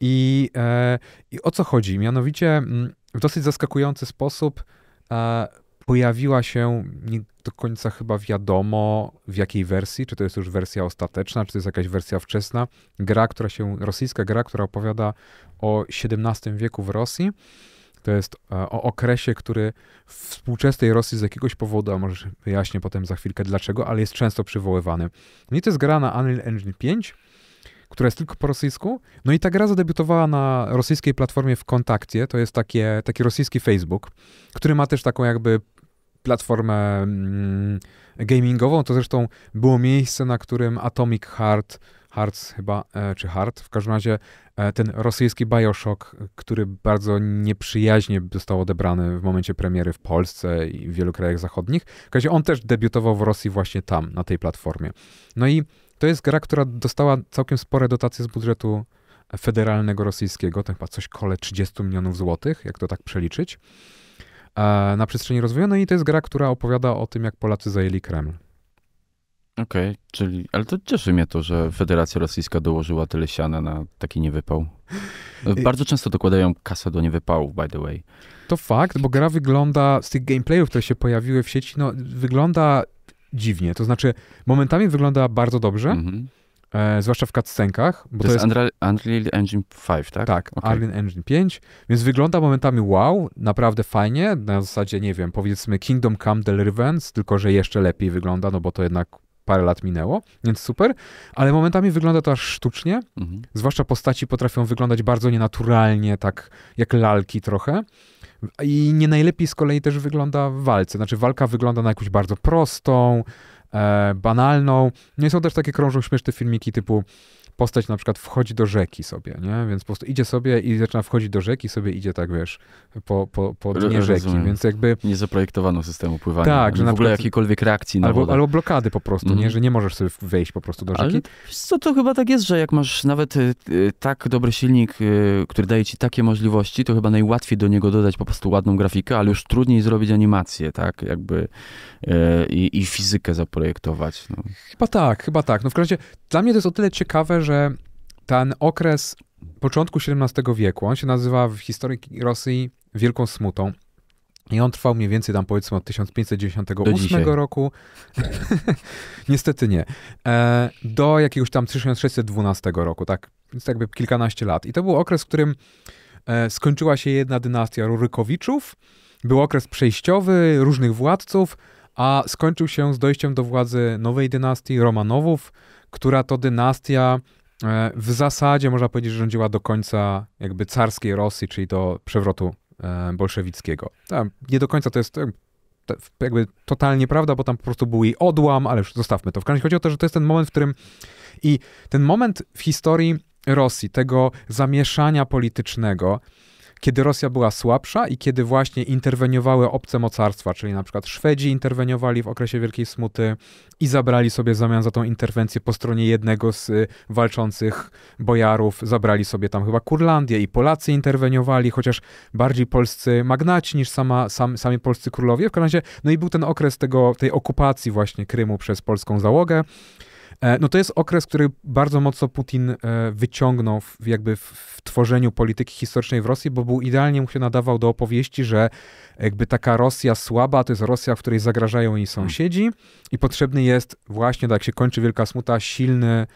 [SPEAKER 1] I, e, i o co chodzi? Mianowicie mm, w dosyć zaskakujący sposób e, pojawiła się, nie do końca chyba wiadomo w jakiej wersji, czy to jest już wersja ostateczna, czy to jest jakaś wersja wczesna, gra, która się, rosyjska gra, która opowiada o XVII wieku w Rosji to jest e, o okresie, który w współczesnej Rosji z jakiegoś powodu, a może wyjaśnię potem za chwilkę dlaczego, ale jest często przywoływany. No i to jest gra na Unreal Engine 5, która jest tylko po rosyjsku. No i ta gra zadebiutowała na rosyjskiej platformie w Kontakcie, to jest takie, taki rosyjski Facebook, który ma też taką jakby platformę mm, gamingową. To zresztą było miejsce, na którym Atomic Heart Hearts chyba, e, czy Hard, w każdym razie e, ten rosyjski Bioshock, który bardzo nieprzyjaźnie został odebrany w momencie premiery w Polsce i w wielu krajach zachodnich. W każdym razie on też debiutował w Rosji właśnie tam, na tej platformie. No i to jest gra, która dostała całkiem spore dotacje z budżetu federalnego rosyjskiego, to chyba coś kole 30 milionów złotych, jak to tak przeliczyć, e, na przestrzeni rozwoju. No i to jest gra, która opowiada o tym, jak Polacy zajęli Kreml. Okej, okay, czyli, ale to cieszy mnie to,
[SPEAKER 2] że Federacja Rosyjska dołożyła tyle siana na taki niewypał. No, y- bardzo często dokładają
[SPEAKER 1] kasę do niewypałów, by the way. To fakt, bo gra wygląda, z tych gameplayów, które się pojawiły w sieci, no wygląda dziwnie. To znaczy, momentami wygląda bardzo dobrze, mm -hmm. e, zwłaszcza w cutscenkach. Bo to, to jest Unreal, Engine 5, tak? Tak, okay. Unreal Engine 5, więc wygląda momentami wow, naprawdę fajnie, na zasadzie, nie wiem, powiedzmy Kingdom Come Deliverance, tylko że jeszcze lepiej wygląda, no bo to jednak parę lat minęło, więc super, ale momentami wygląda to aż sztucznie, mhm. zwłaszcza postaci potrafią wyglądać bardzo nienaturalnie, tak jak lalki trochę. I nie najlepiej z kolei też wygląda w walce. Znaczy, walka wygląda na jakąś bardzo prostą, e, banalną. Nie no są też takie krążą śmieszne filmiki typu postać na przykład wchodzi do rzeki sobie, nie? Więc po prostu idzie sobie i zaczyna wchodzić do rzeki, sobie idzie tak, wiesz, po, po, po dnie rzeki, Rozumiem. więc jakby... Nie zaprojektowano systemu pływania, tak, że na w ogóle przykład... jakiejkolwiek reakcji na albo, wodę. Albo blokady po prostu, mm. nie? Mhm. Że nie możesz sobie wejść po prostu do rzeki. Ale
[SPEAKER 2] co, to chyba tak jest, że jak masz nawet y, y, tak dobry silnik, y, który daje ci takie możliwości, to chyba najłatwiej do niego dodać po prostu ładną grafikę, ale już trudniej zrobić animację, tak? Jakby i, i fizykę zaprojektować. No.
[SPEAKER 1] Chyba tak, chyba tak. No w każdym razie dla mnie to jest o tyle ciekawe, że ten okres początku XVII wieku, on się nazywa w historii Rosji Wielką Smutą. I on trwał mniej więcej tam powiedzmy od 1598 roku. Niestety nie. E, do jakiegoś tam 1612 roku, tak? Więc jakby kilkanaście lat. I to był okres, w którym e, skończyła się jedna dynastia Rurykowiczów. Był okres przejściowy różnych władców, a skończył się z dojściem do władzy nowej dynastii Romanowów, która to dynastia e, w zasadzie można powiedzieć, że rządziła do końca jakby carskiej Rosji, czyli do przewrotu e, bolszewickiego. nie do końca to jest e, jakby totalnie prawda, bo tam po prostu był jej odłam, ale już zostawmy to. W każdym razie chodzi o to, że to jest ten moment, w którym i ten moment w historii Rosji, tego zamieszania politycznego, kiedy Rosja była słabsza i kiedy właśnie interweniowały obce mocarstwa, czyli na przykład Szwedzi interweniowali w okresie Wielkiej Smuty i zabrali sobie w zamian za tą interwencję po stronie jednego z y, walczących bojarów, zabrali sobie tam chyba Kurlandię i Polacy interweniowali, chociaż bardziej polscy magnaci niż sama, sam, sami polscy królowie. W każdym razie, no i był ten okres tego, tej okupacji właśnie Krymu przez polską załogę. E, no to jest okres, który bardzo mocno Putin e, wyciągnął w, jakby w, w tworzeniu polityki historycznej w Rosji, bo był idealnie mu się nadawał do opowieści, że jakby taka Rosja słaba to jest Rosja, w której zagrażają jej sąsiedzi i potrzebny jest właśnie, tak jak się kończy Wielka Smuta, silny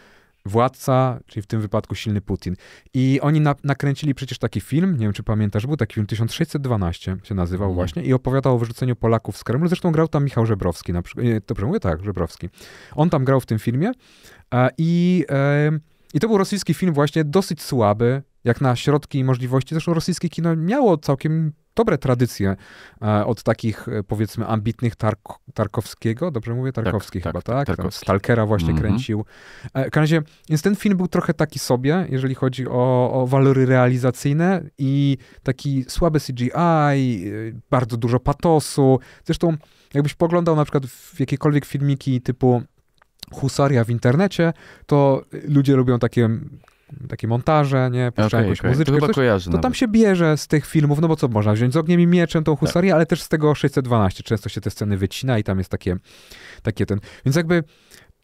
[SPEAKER 1] władca, czyli w tym wypadku silny Putin. I oni na, nakręcili przecież taki film, nie wiem czy pamiętasz, był taki film 1612 się nazywał mm. właśnie i opowiadał o wyrzuceniu Polaków z Kremlu. Zresztą grał tam Michał Żebrowski na przykład. Nie, dobrze mówię? Tak, Żebrowski. On tam grał w tym filmie e, i, e, i to był rosyjski film właśnie dosyć słaby, jak na środki i możliwości. Zresztą rosyjskie kino miało całkiem dobre tradycje e, od takich, e, powiedzmy, ambitnych Tark Tarkowskiego, dobrze mówię? Tak, Tarkowski tak, chyba, tak? tak? Stalkera właśnie mm -hmm. kręcił. E, w razie, więc ten film był trochę taki sobie, jeżeli chodzi o, o walory realizacyjne i taki słabe CGI, bardzo dużo patosu. Zresztą, jakbyś poglądał na przykład w jakiekolwiek filmiki typu husaria w internecie, to ludzie lubią takie takie montaże, nie? Puszczają okay, jakąś okay. muzyczkę. To, coś, kojarzy to tam się bierze z tych filmów, no bo co, można wziąć z Ogniem i Mieczem tą tak. husarię, tak. ale też z tego 612. Często się te sceny wycina i tam jest takie, takie ten... Więc jakby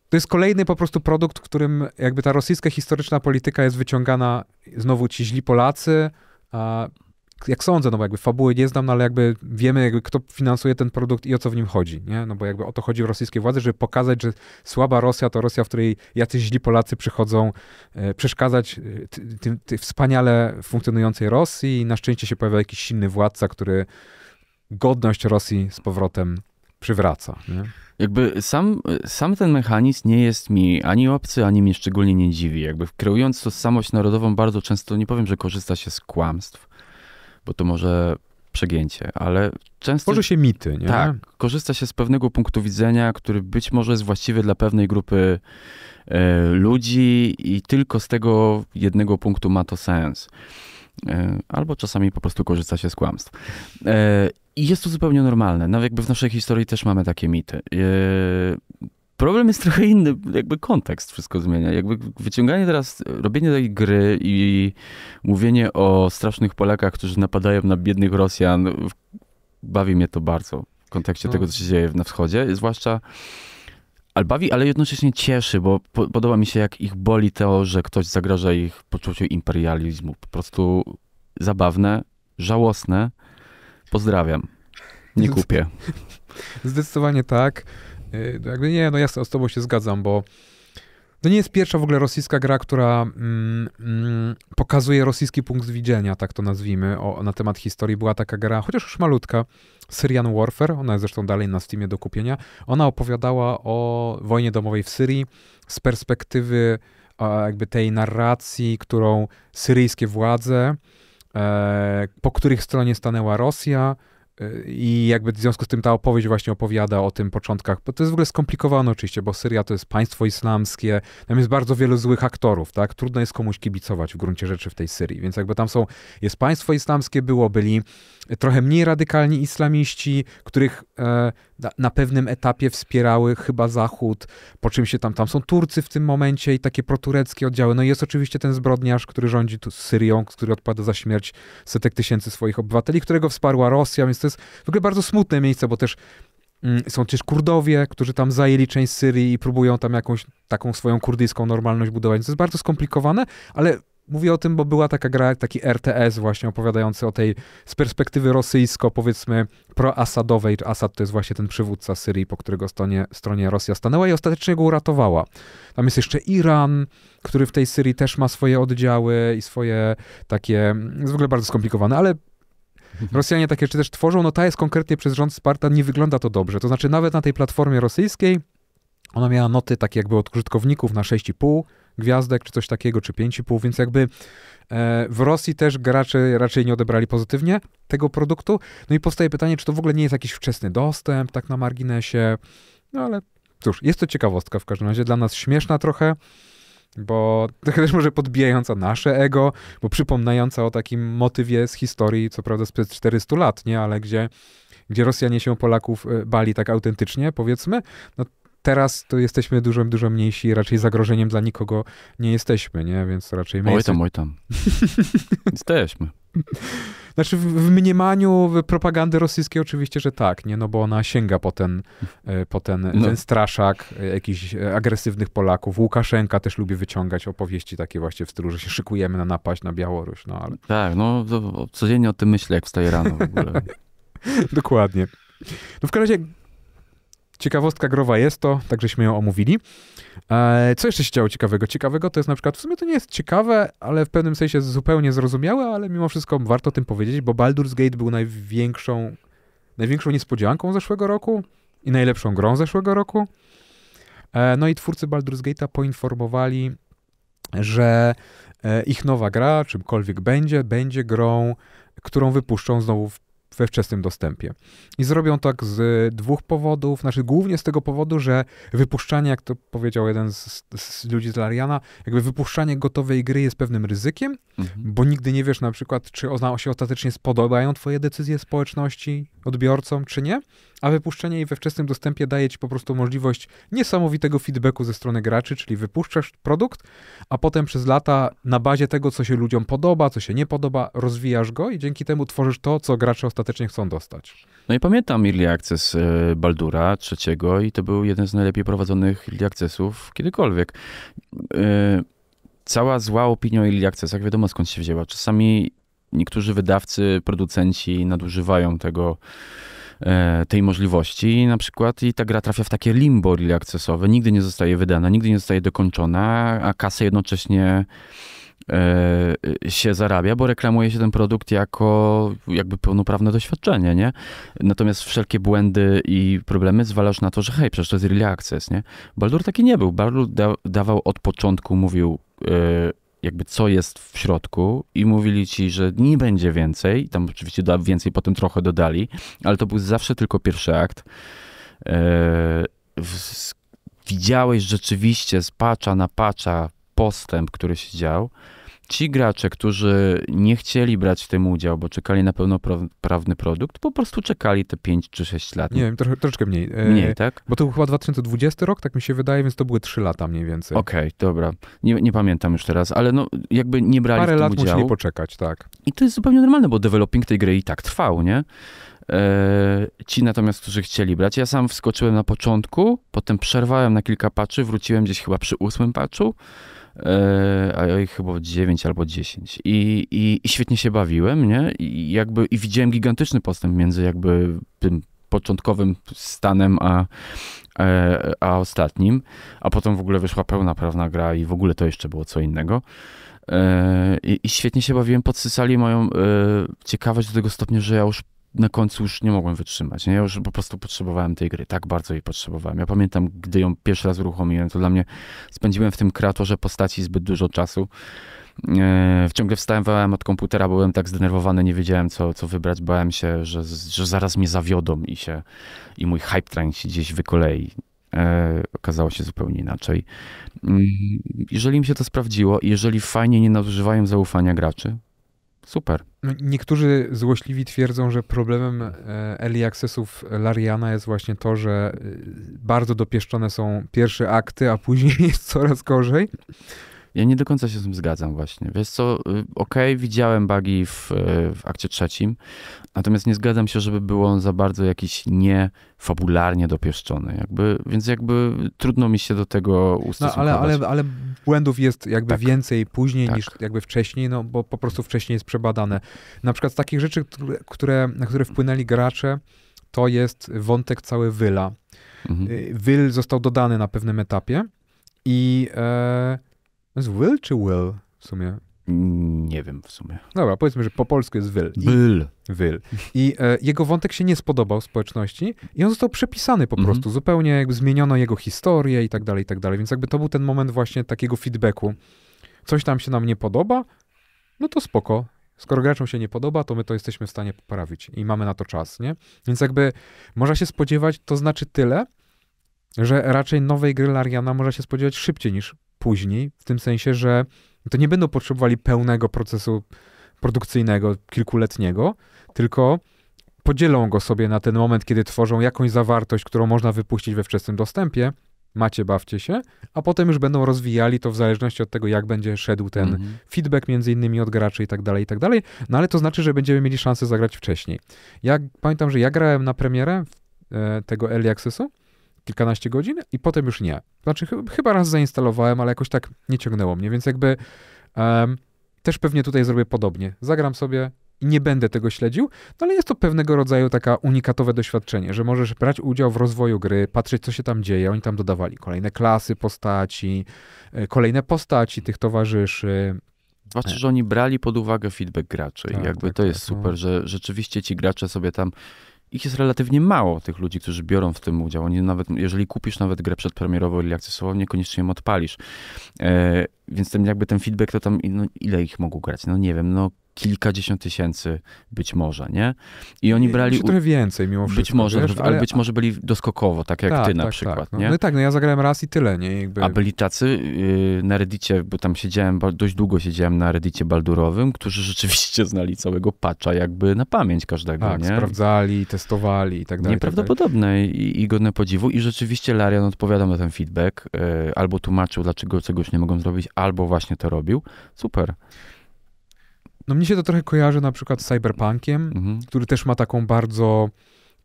[SPEAKER 1] to jest kolejny po prostu produkt, w którym jakby ta rosyjska historyczna polityka jest wyciągana, znowu ci źli Polacy, a jak sądzę, no bo jakby fabuły nie znam, no ale jakby wiemy, jakby kto finansuje ten produkt i o co w nim chodzi, nie? No bo jakby o to chodzi w rosyjskiej władzy, żeby pokazać, że słaba Rosja to Rosja, w której jacyś źli Polacy przychodzą e, przeszkadzać e, tym wspaniale funkcjonującej Rosji i na szczęście się pojawia jakiś silny władca, który godność Rosji z powrotem przywraca, nie? Jakby sam, sam ten mechanizm nie jest mi ani obcy, ani mnie
[SPEAKER 2] szczególnie nie dziwi. Jakby kreując tożsamość narodową, bardzo często nie powiem, że korzysta się z kłamstw bo to może przegięcie, ale
[SPEAKER 1] często... Tworzy się mity, nie? Tak,
[SPEAKER 2] korzysta się z pewnego punktu widzenia, który być może jest właściwy dla pewnej grupy e, ludzi i tylko z tego jednego punktu ma to sens. E, albo czasami po prostu korzysta się z kłamstw. E, I jest to zupełnie normalne. Nawet no, jakby w naszej historii też mamy takie mity. E, Problem jest trochę inny, jakby kontekst wszystko zmienia. Jakby wyciąganie teraz, robienie tej gry i mówienie o strasznych Polakach, którzy napadają na biednych Rosjan, bawi mnie to bardzo w kontekście no. tego, co się dzieje na wschodzie, zwłaszcza ale bawi, ale jednocześnie cieszy, bo podoba mi się, jak ich boli to, że ktoś zagraża ich poczuciu imperializmu. Po prostu zabawne, żałosne. Pozdrawiam. Nie kupię.
[SPEAKER 1] Zdecydowanie tak. Y, no jakby nie, no ja z tobą się zgadzam, bo to nie jest pierwsza w ogóle rosyjska gra, która mm, mm, pokazuje rosyjski punkt widzenia, tak to nazwijmy, o, na temat historii. Była taka gra, chociaż już malutka, Syrian Warfare, ona jest zresztą dalej na Steamie do kupienia. Ona opowiadała o wojnie domowej w Syrii z perspektywy a, jakby tej narracji, którą syryjskie władze, e, po których stronie stanęła Rosja, i jakby w związku z tym ta opowieść właśnie opowiada o tym początkach, bo to jest w ogóle skomplikowane oczywiście, bo Syria to jest państwo islamskie, tam jest bardzo wielu złych aktorów, tak? Trudno jest komuś kibicować w gruncie rzeczy w tej Syrii, więc jakby tam są, jest państwo islamskie, było, byli trochę mniej radykalni islamiści, których E, na pewnym etapie wspierały chyba Zachód, po czym się tam, tam są Turcy w tym momencie i takie protureckie oddziały. No i jest oczywiście ten zbrodniarz, który rządzi tu Syrią, który odpada za śmierć setek tysięcy swoich obywateli, którego wsparła Rosja, więc to jest w ogóle bardzo smutne miejsce, bo też mm, są też Kurdowie, którzy tam zajęli część Syrii i próbują tam jakąś taką swoją kurdyjską normalność budować. To jest bardzo skomplikowane, ale Mówię o tym, bo była taka gra, taki RTS właśnie opowiadający o tej z perspektywy rosyjsko, powiedzmy, proasadowej. Asad to jest właśnie ten przywódca Syrii, po którego stronie, stronie Rosja stanęła i ostatecznie go uratowała. Tam jest jeszcze Iran, który w tej Syrii też ma swoje oddziały i swoje takie, jest w ogóle bardzo skomplikowane, ale Rosjanie takie rzeczy też tworzą. No ta jest konkretnie przez rząd Sparta, nie wygląda to dobrze. To znaczy nawet na tej platformie rosyjskiej ona miała noty takie jakby od użytkowników na 6,5, gwiazdek, czy coś takiego, czy 5,5, więc jakby e, w Rosji też gracze raczej nie odebrali pozytywnie tego produktu. No i powstaje pytanie, czy to w ogóle nie jest jakiś wczesny dostęp, tak na marginesie. No ale cóż, jest to ciekawostka w każdym razie, dla nas śmieszna trochę, bo też może podbijająca nasze ego, bo przypominająca o takim motywie z historii, co prawda sprzed 400 lat, nie, ale gdzie gdzie Rosjanie się Polaków e, bali tak autentycznie, powiedzmy, no teraz to jesteśmy dużo, dużo mniejsi, raczej zagrożeniem dla nikogo nie jesteśmy, nie? Więc raczej my Oj jesteśmy... tam, oj tam. jesteśmy. Znaczy w, w mniemaniu propagandy rosyjskiej oczywiście, że tak, nie? No bo ona sięga po ten, e, po ten, no. ten straszak e, jakichś e, agresywnych Polaków. Łukaszenka też lubi wyciągać opowieści takie właśnie w stylu, że się szykujemy na napaść na Białoruś, no ale... Tak, no codziennie o tym myślę, jak wstaję rano w ogóle. Dokładnie. No w każdym razie Ciekawostka growa jest to, takżeśmy ją omówili. E, co jeszcze się działo ciekawego? Ciekawego to jest na przykład, w sumie to nie jest ciekawe, ale w pewnym sensie zupełnie zrozumiałe, ale mimo wszystko warto o tym powiedzieć, bo Baldur's Gate był największą, największą niespodzianką zeszłego roku i najlepszą grą zeszłego roku. E, no i twórcy Baldur's Gate'a poinformowali, że e, ich nowa gra, czymkolwiek będzie, będzie grą, którą wypuszczą znowu w we wczesnym dostępie. I zrobią tak z dwóch powodów, znaczy głównie z tego powodu, że wypuszczanie, jak to powiedział jeden z, z ludzi z Lariana, jakby wypuszczanie gotowej gry jest pewnym ryzykiem, mhm. bo nigdy nie wiesz na przykład, czy ona się ostatecznie spodobają twoje decyzje społeczności, odbiorcom, czy nie a wypuszczenie jej we wczesnym dostępie daje ci po prostu możliwość niesamowitego feedbacku ze strony graczy, czyli wypuszczasz produkt, a potem przez lata na bazie tego, co się ludziom podoba, co się nie podoba, rozwijasz go i dzięki temu tworzysz to, co gracze ostatecznie chcą dostać.
[SPEAKER 2] No i pamiętam Early Access e, Baldura trzeciego i to był jeden z najlepiej prowadzonych Early Accessów kiedykolwiek. E, cała zła opinia o Early Accessach wiadomo skąd się wzięła. Czasami niektórzy wydawcy, producenci nadużywają tego E, tej możliwości i na przykład i ta gra trafia w takie limbo reel akcesowe, nigdy nie zostaje wydana, nigdy nie zostaje dokończona, a kasę jednocześnie e, się zarabia, bo reklamuje się ten produkt jako jakby pełnoprawne doświadczenie, nie? Natomiast wszelkie błędy i problemy zwalasz na to, że hej, przecież to jest real access, nie? Baldur taki nie był. Baldur da dawał od początku, mówił, yy, jakby co jest w środku i mówili ci, że nie będzie więcej, tam oczywiście więcej potem trochę dodali, ale to był zawsze tylko pierwszy akt. E, widziałeś rzeczywiście z pacza na pacza postęp, który się dział ci gracze, którzy nie chcieli brać w tym udziału, bo
[SPEAKER 1] czekali na pełnoprawny produkt, po prostu czekali te 5 czy 6 lat. Nie wiem, trochę, mniej. E, mniej, tak? Bo to był chyba 2020 rok, tak mi się wydaje, więc to były 3 lata mniej więcej. Okej, okay, dobra.
[SPEAKER 2] Nie, nie, pamiętam już teraz, ale no jakby nie brali Parę w tym lat musieli
[SPEAKER 1] poczekać, tak.
[SPEAKER 2] I to jest zupełnie normalne, bo developing tej gry i tak trwał, nie? E, ci natomiast, którzy chcieli brać, ja sam wskoczyłem na początku, potem przerwałem na kilka paczy, wróciłem gdzieś chyba przy ósmym patchu E, a ja ich chyba 9 albo 10. I, i, i świetnie się bawiłem, nie? I, jakby, I widziałem gigantyczny postęp między jakby tym początkowym stanem, a, e, a ostatnim, a potem w ogóle wyszła pełna prawna gra i w ogóle to jeszcze było co innego. E, I, i świetnie się bawiłem, podsysali moją ciekawość do tego stopnia, że ja już na końcu już nie mogłem wytrzymać. Nie? Ja już po prostu potrzebowałem tej gry, tak bardzo jej potrzebowałem. Ja pamiętam, gdy ją pierwszy raz uruchomiłem, to dla mnie spędziłem w tym kreatorze postaci zbyt dużo czasu. Yy, ciągle wstawałem od komputera, byłem tak zdenerwowany, nie wiedziałem co, co wybrać, bałem się, że, że zaraz mnie zawiodą i się i mój hype train się gdzieś wykolei. E, okazało się zupełnie inaczej. Mm, jeżeli mi się to sprawdziło jeżeli fajnie nie nadużywają zaufania graczy, Super.
[SPEAKER 1] No, niektórzy złośliwi twierdzą, że problemem e, early accessów Lariana jest właśnie to, że e, bardzo dopieszczone są pierwsze akty, a później jest coraz gorzej.
[SPEAKER 2] Ja nie do końca się z tym zgadzam właśnie. Wiesz co, y, okej, okay, widziałem bugi w, y, w akcie trzecim, natomiast nie zgadzam się, żeby był on za bardzo jakiś nie fabularnie dopieszczony. Jakby, więc jakby trudno mi się do tego ustosunkować. No, ale, ale,
[SPEAKER 1] ale błędów jest jakby tak. więcej później tak. niż jakby wcześniej, no bo po prostu wcześniej jest przebadane. Na przykład z takich rzeczy, które, na które wpłynęli gracze, to jest wątek cały Wyla. Mhm. Y, Wyl został dodany na pewnym etapie i e, jest will czy will w sumie? Nie wiem w sumie. Dobra, powiedzmy, że po polsku jest Will. Will. Will. I e, jego wątek się nie spodobał społeczności i on został przepisany po mm -hmm. prostu. Zupełnie jakby zmieniono jego historię i tak dalej, i tak dalej. Więc jakby to był ten moment właśnie takiego feedbacku. Coś tam się nam nie podoba, no to spoko. Skoro graczom się nie podoba, to my to jesteśmy w stanie poprawić i mamy na to czas, nie? Więc jakby można się spodziewać, to znaczy tyle, że raczej nowej gry Lariana można się spodziewać szybciej niż później, w tym sensie, że to nie będą potrzebowali pełnego procesu produkcyjnego, kilkuletniego, tylko podzielą go sobie na ten moment, kiedy tworzą jakąś zawartość, którą można wypuścić we wczesnym dostępie. Macie, bawcie się, a potem już będą rozwijali to w zależności od tego, jak będzie szedł ten mm -hmm. feedback między innymi od graczy i tak dalej, i tak dalej. No ale to znaczy, że będziemy mieli szansę zagrać wcześniej. Ja pamiętam, że ja grałem na premierę e, tego Early Accessu kilkanaście godzin i potem już nie. Znaczy, ch chyba raz zainstalowałem, ale jakoś tak nie ciągnęło mnie, więc jakby um, też pewnie tutaj zrobię podobnie. Zagram sobie i nie będę tego śledził, no ale jest to pewnego rodzaju taka unikatowe doświadczenie, że możesz brać udział w rozwoju gry, patrzeć co się tam dzieje. Oni tam dodawali kolejne klasy postaci, e, kolejne postaci tych towarzyszy, Zwłaszcza, e. że oni brali pod uwagę feedback graczy. Tak, Jakby tak, to jest tak, super, no.
[SPEAKER 2] że rzeczywiście ci gracze sobie tam ich jest relatywnie mało, tych ludzi, którzy biorą w tym udział. Oni nawet, jeżeli kupisz nawet grę przedpremierową ili akcesową, niekoniecznie ją odpalisz. E, więc ten, jakby ten feedback, to tam no, ile ich mogą grać? No nie wiem, no kilkadziesiąt tysięcy być może, nie? I oni brali... Trochę więcej mimo wszystko. Być może, wiesz, ale, być może byli doskokowo, tak jak tak, ty na tak, przykład, tak. No, nie? No
[SPEAKER 1] tak, no ja zagrałem raz i tyle, nie? Jakby...
[SPEAKER 2] A byli tacy yy, na reddicie, bo tam siedziałem, dość długo siedziałem na reddicie baldurowym, którzy rzeczywiście znali całego patcha jakby na pamięć każdego, tak, nie? sprawdzali, testowali i tak dalej. Tak Nieprawdopodobne i, i godne podziwu i rzeczywiście Larian odpowiadał na ten feedback, yy, albo tłumaczył, dlaczego czegoś nie mogą zrobić, albo właśnie to robił. Super.
[SPEAKER 1] No mnie się to trochę kojarzy na przykład z Cyberpunkiem, mhm. który też ma taką bardzo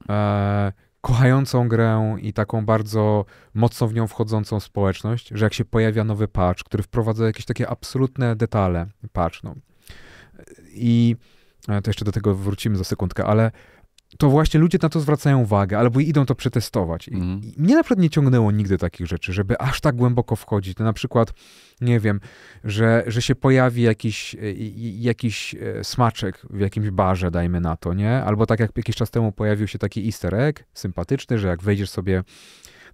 [SPEAKER 1] e, kochającą grę i taką bardzo mocno w nią wchodzącą społeczność, że jak się pojawia nowy patch, który wprowadza jakieś takie absolutne detale patch, no. I e, to jeszcze do tego wrócimy za sekundkę, ale to właśnie ludzie na to zwracają uwagę, albo idą to przetestować. Mm. I mnie na przykład nie ciągnęło nigdy takich rzeczy, żeby aż tak głęboko wchodzić. To na przykład, nie wiem, że, że się pojawi jakiś, e, jakiś e, smaczek w jakimś barze, dajmy na to, nie? Albo tak jak jakiś czas temu pojawił się taki easter egg sympatyczny, że jak wejdziesz sobie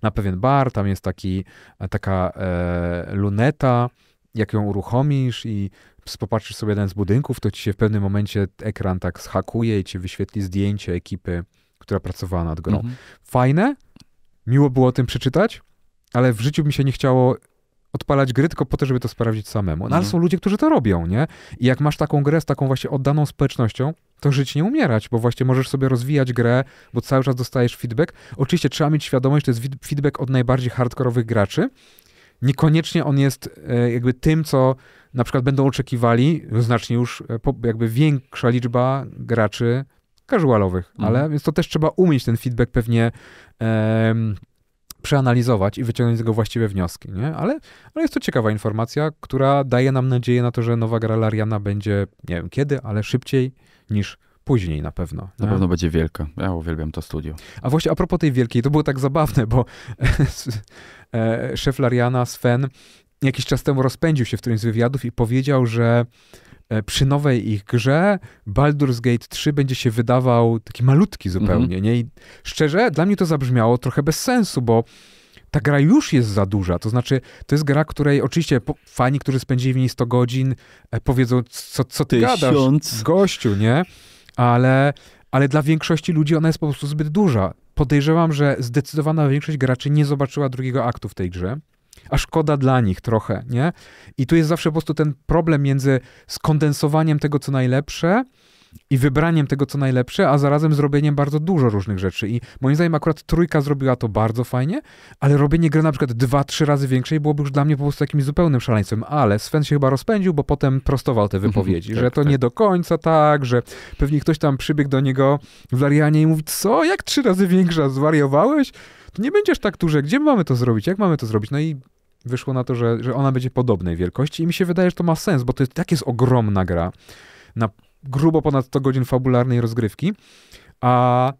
[SPEAKER 1] na pewien bar, tam jest taki, e, taka e, luneta, jak ją uruchomisz i popatrzysz sobie jeden z budynków, to ci się w pewnym momencie ekran tak schakuje i ci wyświetli zdjęcie ekipy, która pracowała nad grą. Mhm. Fajne, miło było o tym przeczytać, ale w życiu mi się nie chciało odpalać gry tylko po to, żeby to sprawdzić samemu. No, mhm. ale są ludzie, którzy to robią, nie? I jak masz taką grę z taką właśnie oddaną społecznością, to żyć nie umierać, bo właśnie możesz sobie rozwijać grę, bo cały czas dostajesz feedback. Oczywiście trzeba mieć świadomość, że to jest feedback od najbardziej hardkorowych graczy. Niekoniecznie on jest e, jakby tym, co na przykład będą oczekiwali znacznie już e, jakby większa liczba graczy casualowych, mhm. ale więc to też trzeba umieć ten feedback pewnie przeanalizować i wyciągnąć z tego właściwe wnioski, nie? Ale, ale jest to ciekawa informacja, która daje nam nadzieję na to, że nowa gra Lariana będzie, nie wiem kiedy, ale szybciej niż później na pewno. Na pewno będzie
[SPEAKER 2] wielka. Ja uwielbiam to studio.
[SPEAKER 1] A właśnie a propos tej wielkiej, to było tak zabawne, bo e, szef Lariana, Sven, jakiś czas temu rozpędził się w którymś z wywiadów i powiedział, że e, przy nowej ich grze Baldur's Gate 3 będzie się wydawał taki malutki mhm. zupełnie, mm-hmm. nie? I szczerze, dla mnie to zabrzmiało trochę bez sensu, bo ta gra już jest za duża. To znaczy, to jest gra, której oczywiście fani, którzy spędzili w niej 100 godzin, e, powiedzą, co, co ty Tysiąc. gadasz, gościu, nie? Ale, ale dla większości ludzi ona jest po prostu zbyt duża. Podejrzewam, że zdecydowana większość graczy nie zobaczyła drugiego aktu w tej grze a szkoda dla nich trochę, nie? I tu jest zawsze po prostu ten problem między skondensowaniem tego, co najlepsze i wybraniem tego, co najlepsze, a zarazem zrobieniem bardzo dużo różnych rzeczy. I moim zdaniem akurat trójka zrobiła to bardzo fajnie, ale robienie gry na przykład dwa, trzy razy większej byłoby już dla mnie po prostu takim zupełnym szaleństwem. Ale Sven się chyba rozpędził, bo potem prostował te wypowiedzi, tak, że to tak. nie do końca tak, że pewnie ktoś tam przybiegł do niego w Larianie i mówi, co, jak trzy razy większa, zwariowałeś? nie będziesz tak duże, gdzie mamy to zrobić, jak mamy to zrobić? No i wyszło na to, że, że ona będzie podobnej wielkości i mi się wydaje, że to ma sens, bo to jest, tak jest ogromna gra na grubo ponad 100 godzin fabularnej rozgrywki, a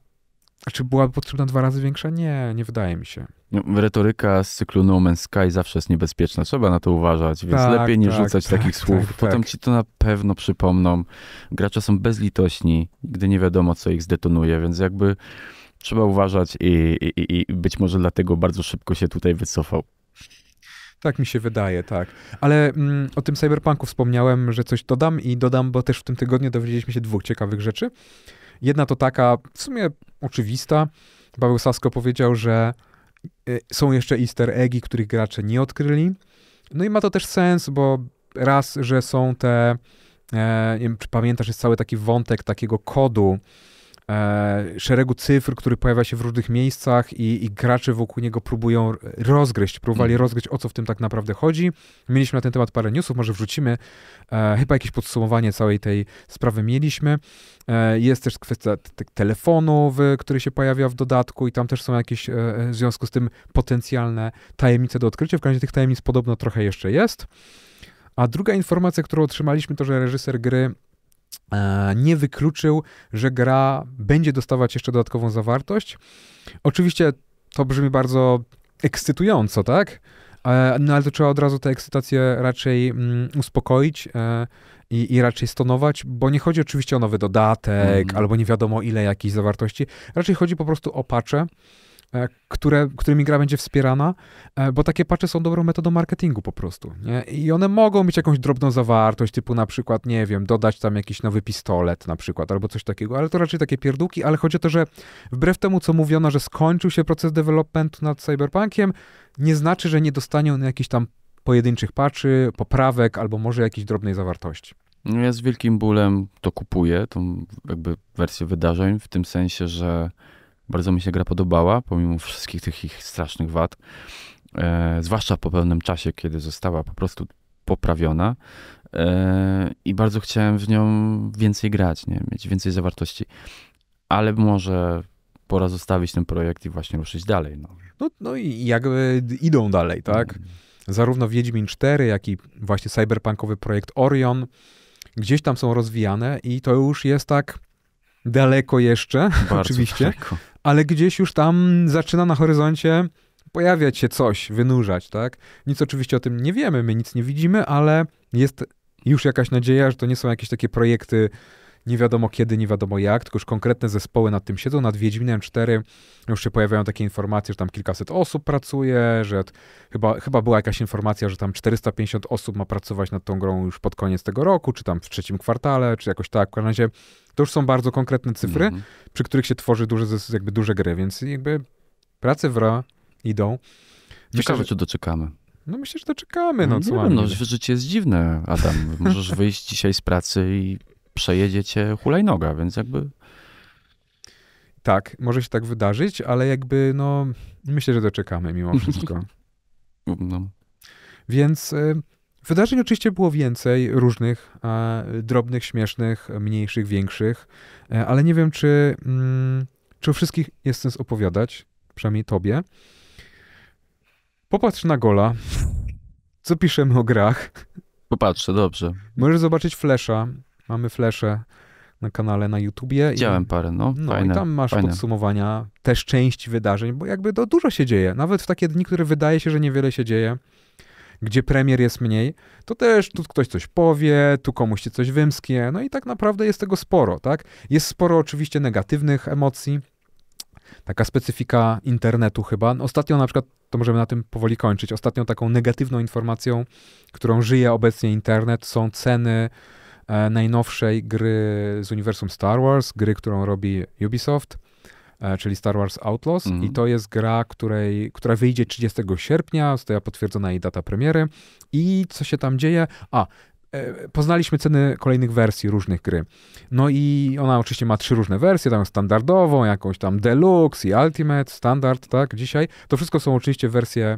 [SPEAKER 1] czy byłaby potrzebna dwa razy większa? Nie, nie wydaje mi się.
[SPEAKER 2] No, retoryka z cyklu No Man's Sky zawsze jest niebezpieczna, trzeba na to uważać, więc tak, lepiej nie tak, rzucać tak, takich słów. Tak, Potem tak. ci to na pewno przypomną. Gracze są bezlitośni, gdy nie wiadomo, co ich zdetonuje, więc jakby trzeba uważać i, i, i być może dlatego bardzo szybko się tutaj wycofał.
[SPEAKER 1] Tak mi się wydaje, tak. Ale mm, o tym cyberpunku wspomniałem, że coś dodam i dodam, bo też w tym tygodniu dowiedzieliśmy się dwóch ciekawych rzeczy. Jedna to taka w sumie oczywista. Paweł Sasko powiedział, że y, są jeszcze easter eggi, których gracze nie odkryli. No i ma to też sens, bo raz, że są te, e, nie wiem czy pamiętasz, jest cały taki wątek takiego kodu, e, szeregu cyfr, który pojawia się w różnych miejscach i, i gracze wokół niego próbują rozgryźć, próbowali mm. rozgryźć, o co w tym tak naprawdę chodzi. Mieliśmy na ten temat parę newsów, może wrzucimy. E, chyba jakieś podsumowanie całej tej sprawy mieliśmy. E, jest też kwestia telefonów, który się pojawia w dodatku i tam też są jakieś e, e, w związku z tym potencjalne tajemnice do odkrycia. W każdym razie tych tajemnic podobno trochę jeszcze jest. A druga informacja, którą otrzymaliśmy, to że reżyser gry E, nie wykluczył, że gra będzie dostawać jeszcze dodatkową zawartość. Oczywiście to brzmi bardzo ekscytująco, tak? E, no ale to trzeba od razu tę ekscytację raczej mm, uspokoić e, i, i, raczej stonować, bo nie chodzi oczywiście o nowy dodatek mm. albo nie wiadomo ile jakiejś zawartości. Raczej chodzi po prostu o pacze, E, które, którymi gra będzie wspierana, e, bo takie patche są dobrą metodą marketingu po prostu. Nie? I one mogą mieć jakąś drobną zawartość, typu na przykład, nie wiem, dodać tam jakiś nowy pistolet na przykład, albo coś takiego, ale to raczej takie pierdółki, ale chodzi o to, że wbrew temu, co mówiono, że skończył się proces developmentu nad Cyberpunkiem, nie znaczy, że nie dostanie on jakichś tam pojedynczych patchy, poprawek, albo może jakiejś drobnej zawartości.
[SPEAKER 2] No ja z wielkim bólem to kupuję, tą jakby wersję wydarzeń, w tym sensie, że bardzo mi się gra podobała, pomimo wszystkich tych ich strasznych wad. E, zwłaszcza po pewnym czasie, kiedy została po prostu poprawiona e, i bardzo chciałem w nią więcej grać, nie? mieć więcej zawartości. Ale może pora zostawić ten projekt i właśnie ruszyć dalej. No,
[SPEAKER 1] no, no i jakby idą dalej, tak? Mm. Zarówno Wiedźmin 4, jak i właśnie cyberpunkowy projekt Orion gdzieś tam są rozwijane i to już jest tak daleko jeszcze, Bardzo oczywiście. Daleko ale gdzieś już tam zaczyna na horyzoncie pojawiać się coś, wynurzać, tak? Nic oczywiście o tym nie wiemy, my nic nie widzimy, ale jest już jakaś nadzieja, że to nie są jakieś takie projekty nie wiadomo kiedy, nie wiadomo jak, tylko już konkretne zespoły nad tym siedzą. Nad Wiedźminem 4 już się pojawiają takie informacje, że tam kilkaset osób pracuje, że chyba, chyba była jakaś informacja, że tam 450 osób ma pracować nad tą grą już pod koniec tego roku, czy tam w trzecim kwartale, czy jakoś tak. W każdym razie to już są bardzo konkretne cyfry, mhm. przy których się tworzy duże, jakby duże gry, więc jakby prace w RA idą.
[SPEAKER 2] Ciekawe, myślę, czy doczekamy.
[SPEAKER 1] No myślę, że doczekamy. No, no, co nie mamy? no życie jest
[SPEAKER 2] dziwne, Adam. Możesz wyjść dzisiaj z pracy i przejedzie cię hulajnoga, więc
[SPEAKER 1] jakby... Tak, może się tak wydarzyć, ale jakby no myślę, że doczekamy mimo wszystko. no. Więc y, wydarzeń oczywiście było więcej, różnych, y, drobnych, śmiesznych, mniejszych, większych, y, ale nie wiem, czy, mm, czy o wszystkich jest sens opowiadać, przynajmniej tobie. Popatrz na Gola. Co piszemy o grach?
[SPEAKER 2] Popatrzę, dobrze.
[SPEAKER 1] Możesz zobaczyć Flesza, Mamy flesze na kanale na YouTubie. Widziałem i, parę, no. No fajne, i tam masz fajne. podsumowania też części wydarzeń, bo jakby to dużo się dzieje. Nawet w takie dni, które wydaje się, że niewiele się dzieje, gdzie premier jest mniej, to też tu ktoś coś powie, tu komuś się coś wymskie, no i tak naprawdę jest tego sporo, tak? Jest sporo oczywiście negatywnych emocji, taka specyfika internetu chyba. No ostatnio na przykład, to możemy na tym powoli kończyć, ostatnią taką negatywną informacją, którą żyje obecnie internet, są ceny E, najnowszej gry z uniwersum Star Wars, gry, którą robi Ubisoft, e, czyli Star Wars Outlaws. Mhm. I to jest gra, której, która wyjdzie 30 sierpnia, została potwierdzona jej data premiery. I co się tam dzieje? A, e, poznaliśmy ceny kolejnych wersji różnych gry. No i ona oczywiście ma trzy różne wersje, tam standardową, jakąś tam deluxe i ultimate, standard, tak, dzisiaj. To wszystko są oczywiście wersje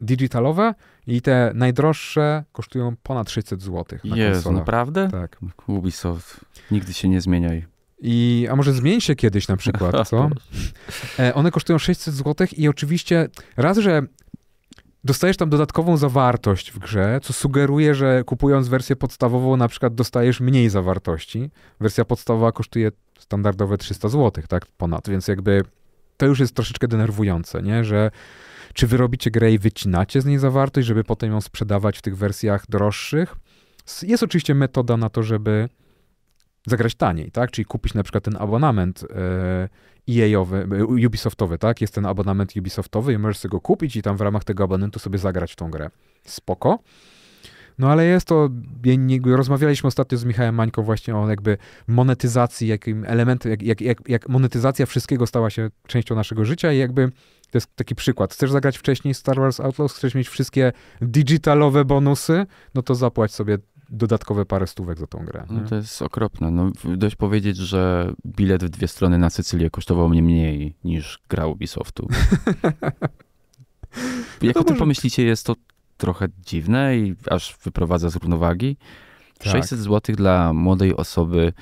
[SPEAKER 1] digitalowe i te najdroższe kosztują ponad 600 zł. Jest, naprawdę? Tak.
[SPEAKER 2] Ubisoft, nigdy się nie zmieniaj.
[SPEAKER 1] I, a może zmień się kiedyś na przykład, co? E, one kosztują 600 zł i oczywiście raz, że dostajesz tam dodatkową zawartość w grze, co sugeruje, że kupując wersję podstawową na przykład dostajesz mniej zawartości. Wersja podstawowa kosztuje standardowe 300 zł, tak? Ponad, więc jakby to już jest troszeczkę denerwujące, nie? Że czy wy robicie grę i wycinacie z niej zawartość, żeby potem ją sprzedawać w tych wersjach droższych? Jest oczywiście metoda na to, żeby zagrać taniej, tak? Czyli kupić na przykład ten abonament EA-owy, e e, Ubisoftowy, tak? Jest ten abonament Ubisoftowy i możesz sobie go kupić i tam w ramach tego abonentu sobie zagrać w tą grę. Spoko. No ale jest to, rozmawialiśmy ostatnio z Michałem Mańką właśnie o jakby monetyzacji, jakim elementem, jak, jak, jak, jak monetyzacja wszystkiego stała się częścią naszego życia i jakby to jest taki przykład. Chcesz zagrać wcześniej Star Wars Outlaws, chcesz mieć wszystkie digitalowe bonusy, no to zapłać sobie dodatkowe parę stówek za tą grę. No to
[SPEAKER 2] jest okropne. No, dość powiedzieć, że bilet w dwie strony na Sycylię kosztował mnie mniej niż gra Ubisoftu. No Jak to pomyślicie, jest to trochę dziwne i aż wyprowadza z równowagi. Tak. 600 zł dla młodej osoby,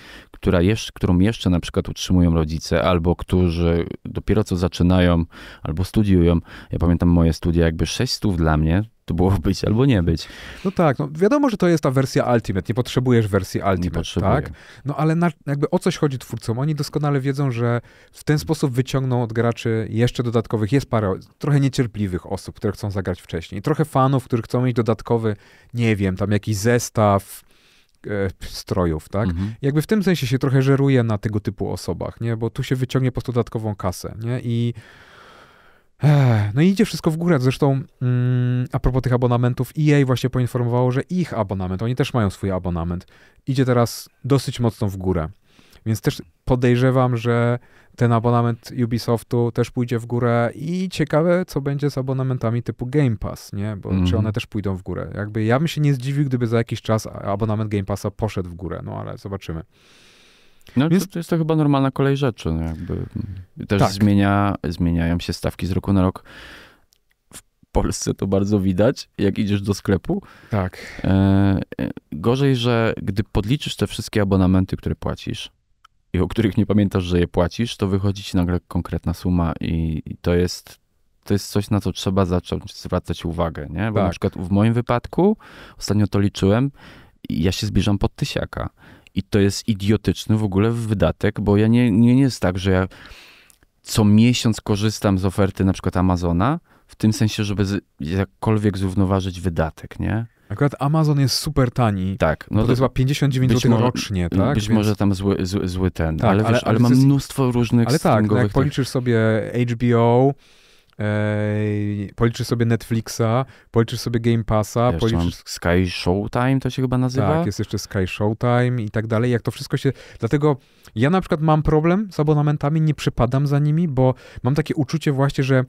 [SPEAKER 2] która jeszcze, którą jeszcze na przykład utrzymują rodzice, albo którzy dopiero co zaczynają, albo studiują. Ja pamiętam moje studia, jakby 600 dla mnie, to było być albo nie być.
[SPEAKER 1] No tak, no wiadomo, że to jest ta wersja Ultimate, nie potrzebujesz wersji Ultimate, nie tak? No ale na, jakby o coś chodzi twórcom, oni doskonale wiedzą, że w ten sposób wyciągną od graczy jeszcze dodatkowych, jest parę trochę niecierpliwych osób, które chcą zagrać wcześniej, trochę fanów, którzy chcą mieć dodatkowy, nie wiem, tam jakiś zestaw, E, strojów, tak? Mhm. Jakby w tym sensie się trochę żeruje na tego typu osobach, nie? Bo tu się wyciągnie po prostu dodatkową kasę, nie? I e, no i idzie wszystko w górę. Zresztą mm, a propos tych abonamentów, EA właśnie poinformowało, że ich abonament, oni też mają swój abonament, idzie teraz dosyć mocno w górę. Więc też podejrzewam, że ten abonament Ubisoftu też pójdzie w górę i ciekawe, co będzie z abonamentami typu Game Pass, nie? Bo mm. czy mhm. one też pójdą w górę? Jakby ja bym się nie zdziwił, gdyby za jakiś czas abonament Game Passa poszedł w górę, no ale zobaczymy. No Więc... to, jest to chyba
[SPEAKER 2] normalna kolej rzeczy. No jakby. Mm, też tak. zmienia, zmieniają się stawki z roku na rok. w Polsce to bardzo widać, jak idziesz do sklepu. Tak. E, e gorzej, że gdy podliczysz te wszystkie abonamenty, które płacisz, i o których nie pamiętasz, że je płacisz, to wychodzi ci nagle konkretna suma i, to jest to jest coś, na co trzeba zacząć zwracać uwagę, nie? Bo tak. na przykład w moim wypadku, ostatnio to liczyłem, ja się zbliżam pod tysiaka. I to jest idiotyczny w ogóle wydatek, bo ja nie, nie, nie jest tak, że ja co miesiąc korzystam z oferty na przykład Amazona, w tym sensie, żeby jakkolwiek zrównoważyć wydatek, nie?
[SPEAKER 1] Akurat Amazon jest super tani. Tak. No to, to chyba 59 zł rocznie, tak? Być Więc... może
[SPEAKER 2] tam zły, zły, zły ten, tak, ale, ale, ale, ale mam jest... mnóstwo różnych Ale tak, no jak tak. policzysz
[SPEAKER 1] sobie HBO, e, policzysz sobie Netflixa, policzysz sobie Game Passa, jeszcze policzysz... Sky Showtime to się chyba nazywa? Tak, jest jeszcze Sky Showtime i tak dalej. Jak to wszystko się... Dlatego ja na przykład mam problem z abonamentami, nie przypadam za nimi, bo mam takie uczucie właśnie, że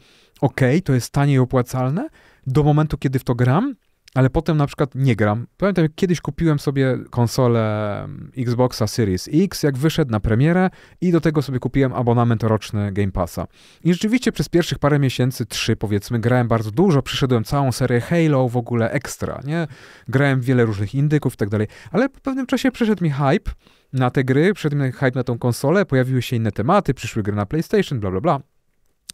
[SPEAKER 1] okej, okay, to jest tanie i opłacalne do momentu, kiedy w to gram ale potem na przykład nie gram. Pamiętam, kiedyś kupiłem sobie konsolę mm, Xboxa Series X, jak wyszedł na premierę i do tego sobie kupiłem abonament roczny Game Passa. I rzeczywiście przez pierwszych parę miesięcy, trzy powiedzmy, grałem bardzo dużo, przyszedłem całą serię Halo w ogóle ekstra, nie? Grałem wiele różnych indyków i tak dalej, ale po pewnym czasie przyszedł mi hype na te gry, przyszedł mi hype na tą konsolę, pojawiły się inne tematy, przyszły gry na PlayStation, bla bla bla.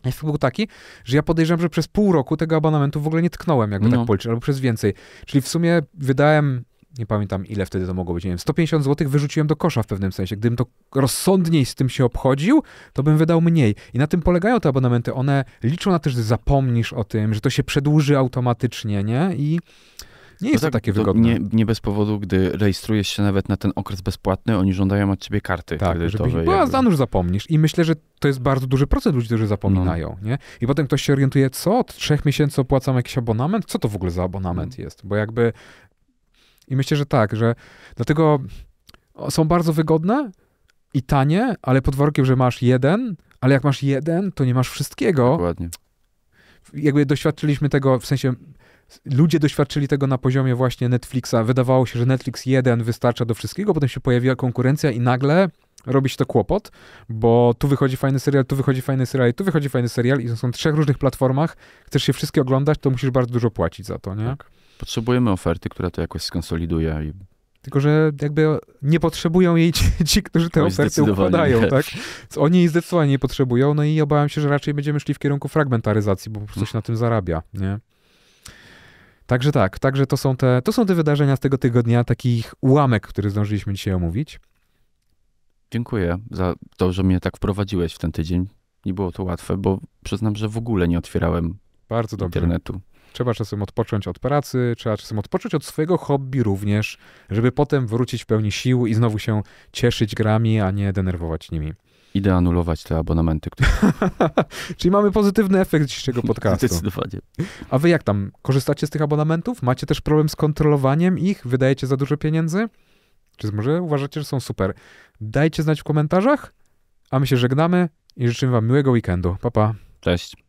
[SPEAKER 1] Efekt był taki, że ja podejrzewam, że przez pół roku tego abonamentu w ogóle nie tknąłem, jakby tak no. tak policzyć, albo przez więcej. Czyli w sumie wydałem, nie pamiętam ile wtedy to mogło być, nie wiem, 150 zł wyrzuciłem do kosza w pewnym sensie. Gdybym to rozsądniej z tym się obchodził, to bym wydał mniej. I na tym polegają te abonamenty. One liczą na to, że zapomnisz o tym, że to się przedłuży automatycznie, nie? I
[SPEAKER 2] nie jest to, no tak, to takie wygodne. nie, nie, bez powodu, gdy rejestrujesz się nawet na ten okres bezpłatny, oni żądają od ciebie karty tak, kredytowej. Żeby, bo
[SPEAKER 1] zapomnisz. I myślę, że to jest bardzo duży procent ludzi, którzy zapominają. No. Nie? I potem ktoś się orientuje, co od trzech miesięcy opłacam jakiś abonament? Co to w ogóle za abonament no. jest? Bo jakby... I myślę, że tak, że dlatego są bardzo wygodne i tanie, ale pod warunkiem, że masz jeden, ale jak masz jeden, to nie masz wszystkiego. Dokładnie jakby doświadczyliśmy tego, w sensie ludzie doświadczyli tego na poziomie właśnie Netflixa. Wydawało się, że Netflix jeden wystarcza do wszystkiego, potem się pojawiła konkurencja i nagle robi się to kłopot, bo tu wychodzi fajny serial, tu wychodzi fajny serial, tu wychodzi fajny serial i są trzech różnych platformach. Chcesz się wszystkie oglądać, to musisz bardzo dużo płacić za to, nie? Tak.
[SPEAKER 2] Potrzebujemy oferty, która to jakoś skonsoliduje i
[SPEAKER 1] tylko, że jakby nie potrzebują jej ci, ci którzy te oferty układają, nie. tak? Oni jej zdecydowanie nie potrzebują, no i obawiam się, że raczej będziemy szli w kierunku fragmentaryzacji, bo po prostu mm. się na tym zarabia, nie? Także tak, także to są te, to są te wydarzenia z tego tygodnia, takich ułamek, który zdążyliśmy dzisiaj omówić. Dziękuję
[SPEAKER 2] za to, że mnie tak wprowadziłeś w ten tydzień. Nie było to łatwe, bo przyznam, że w ogóle nie otwierałem
[SPEAKER 1] Bardzo dobrze. internetu. Trzeba czasem odpocząć od pracy, trzeba czasem odpocząć od swojego hobby również, żeby potem wrócić w pełni sił i znowu się cieszyć grami, a nie denerwować nimi.
[SPEAKER 2] Idę anulować te abonamenty. Które...
[SPEAKER 1] Czyli mamy pozytywny efekt dzisiejszego podcastu. Zdecydowanie. A wy jak tam? Korzystacie z tych abonamentów? Macie też problem z kontrolowaniem ich? Wydajecie za dużo pieniędzy? Czy może uważacie, że są super? Dajcie znać w komentarzach, a my się żegnamy i życzymy wam miłego weekendu. Pa, pa. Cześć.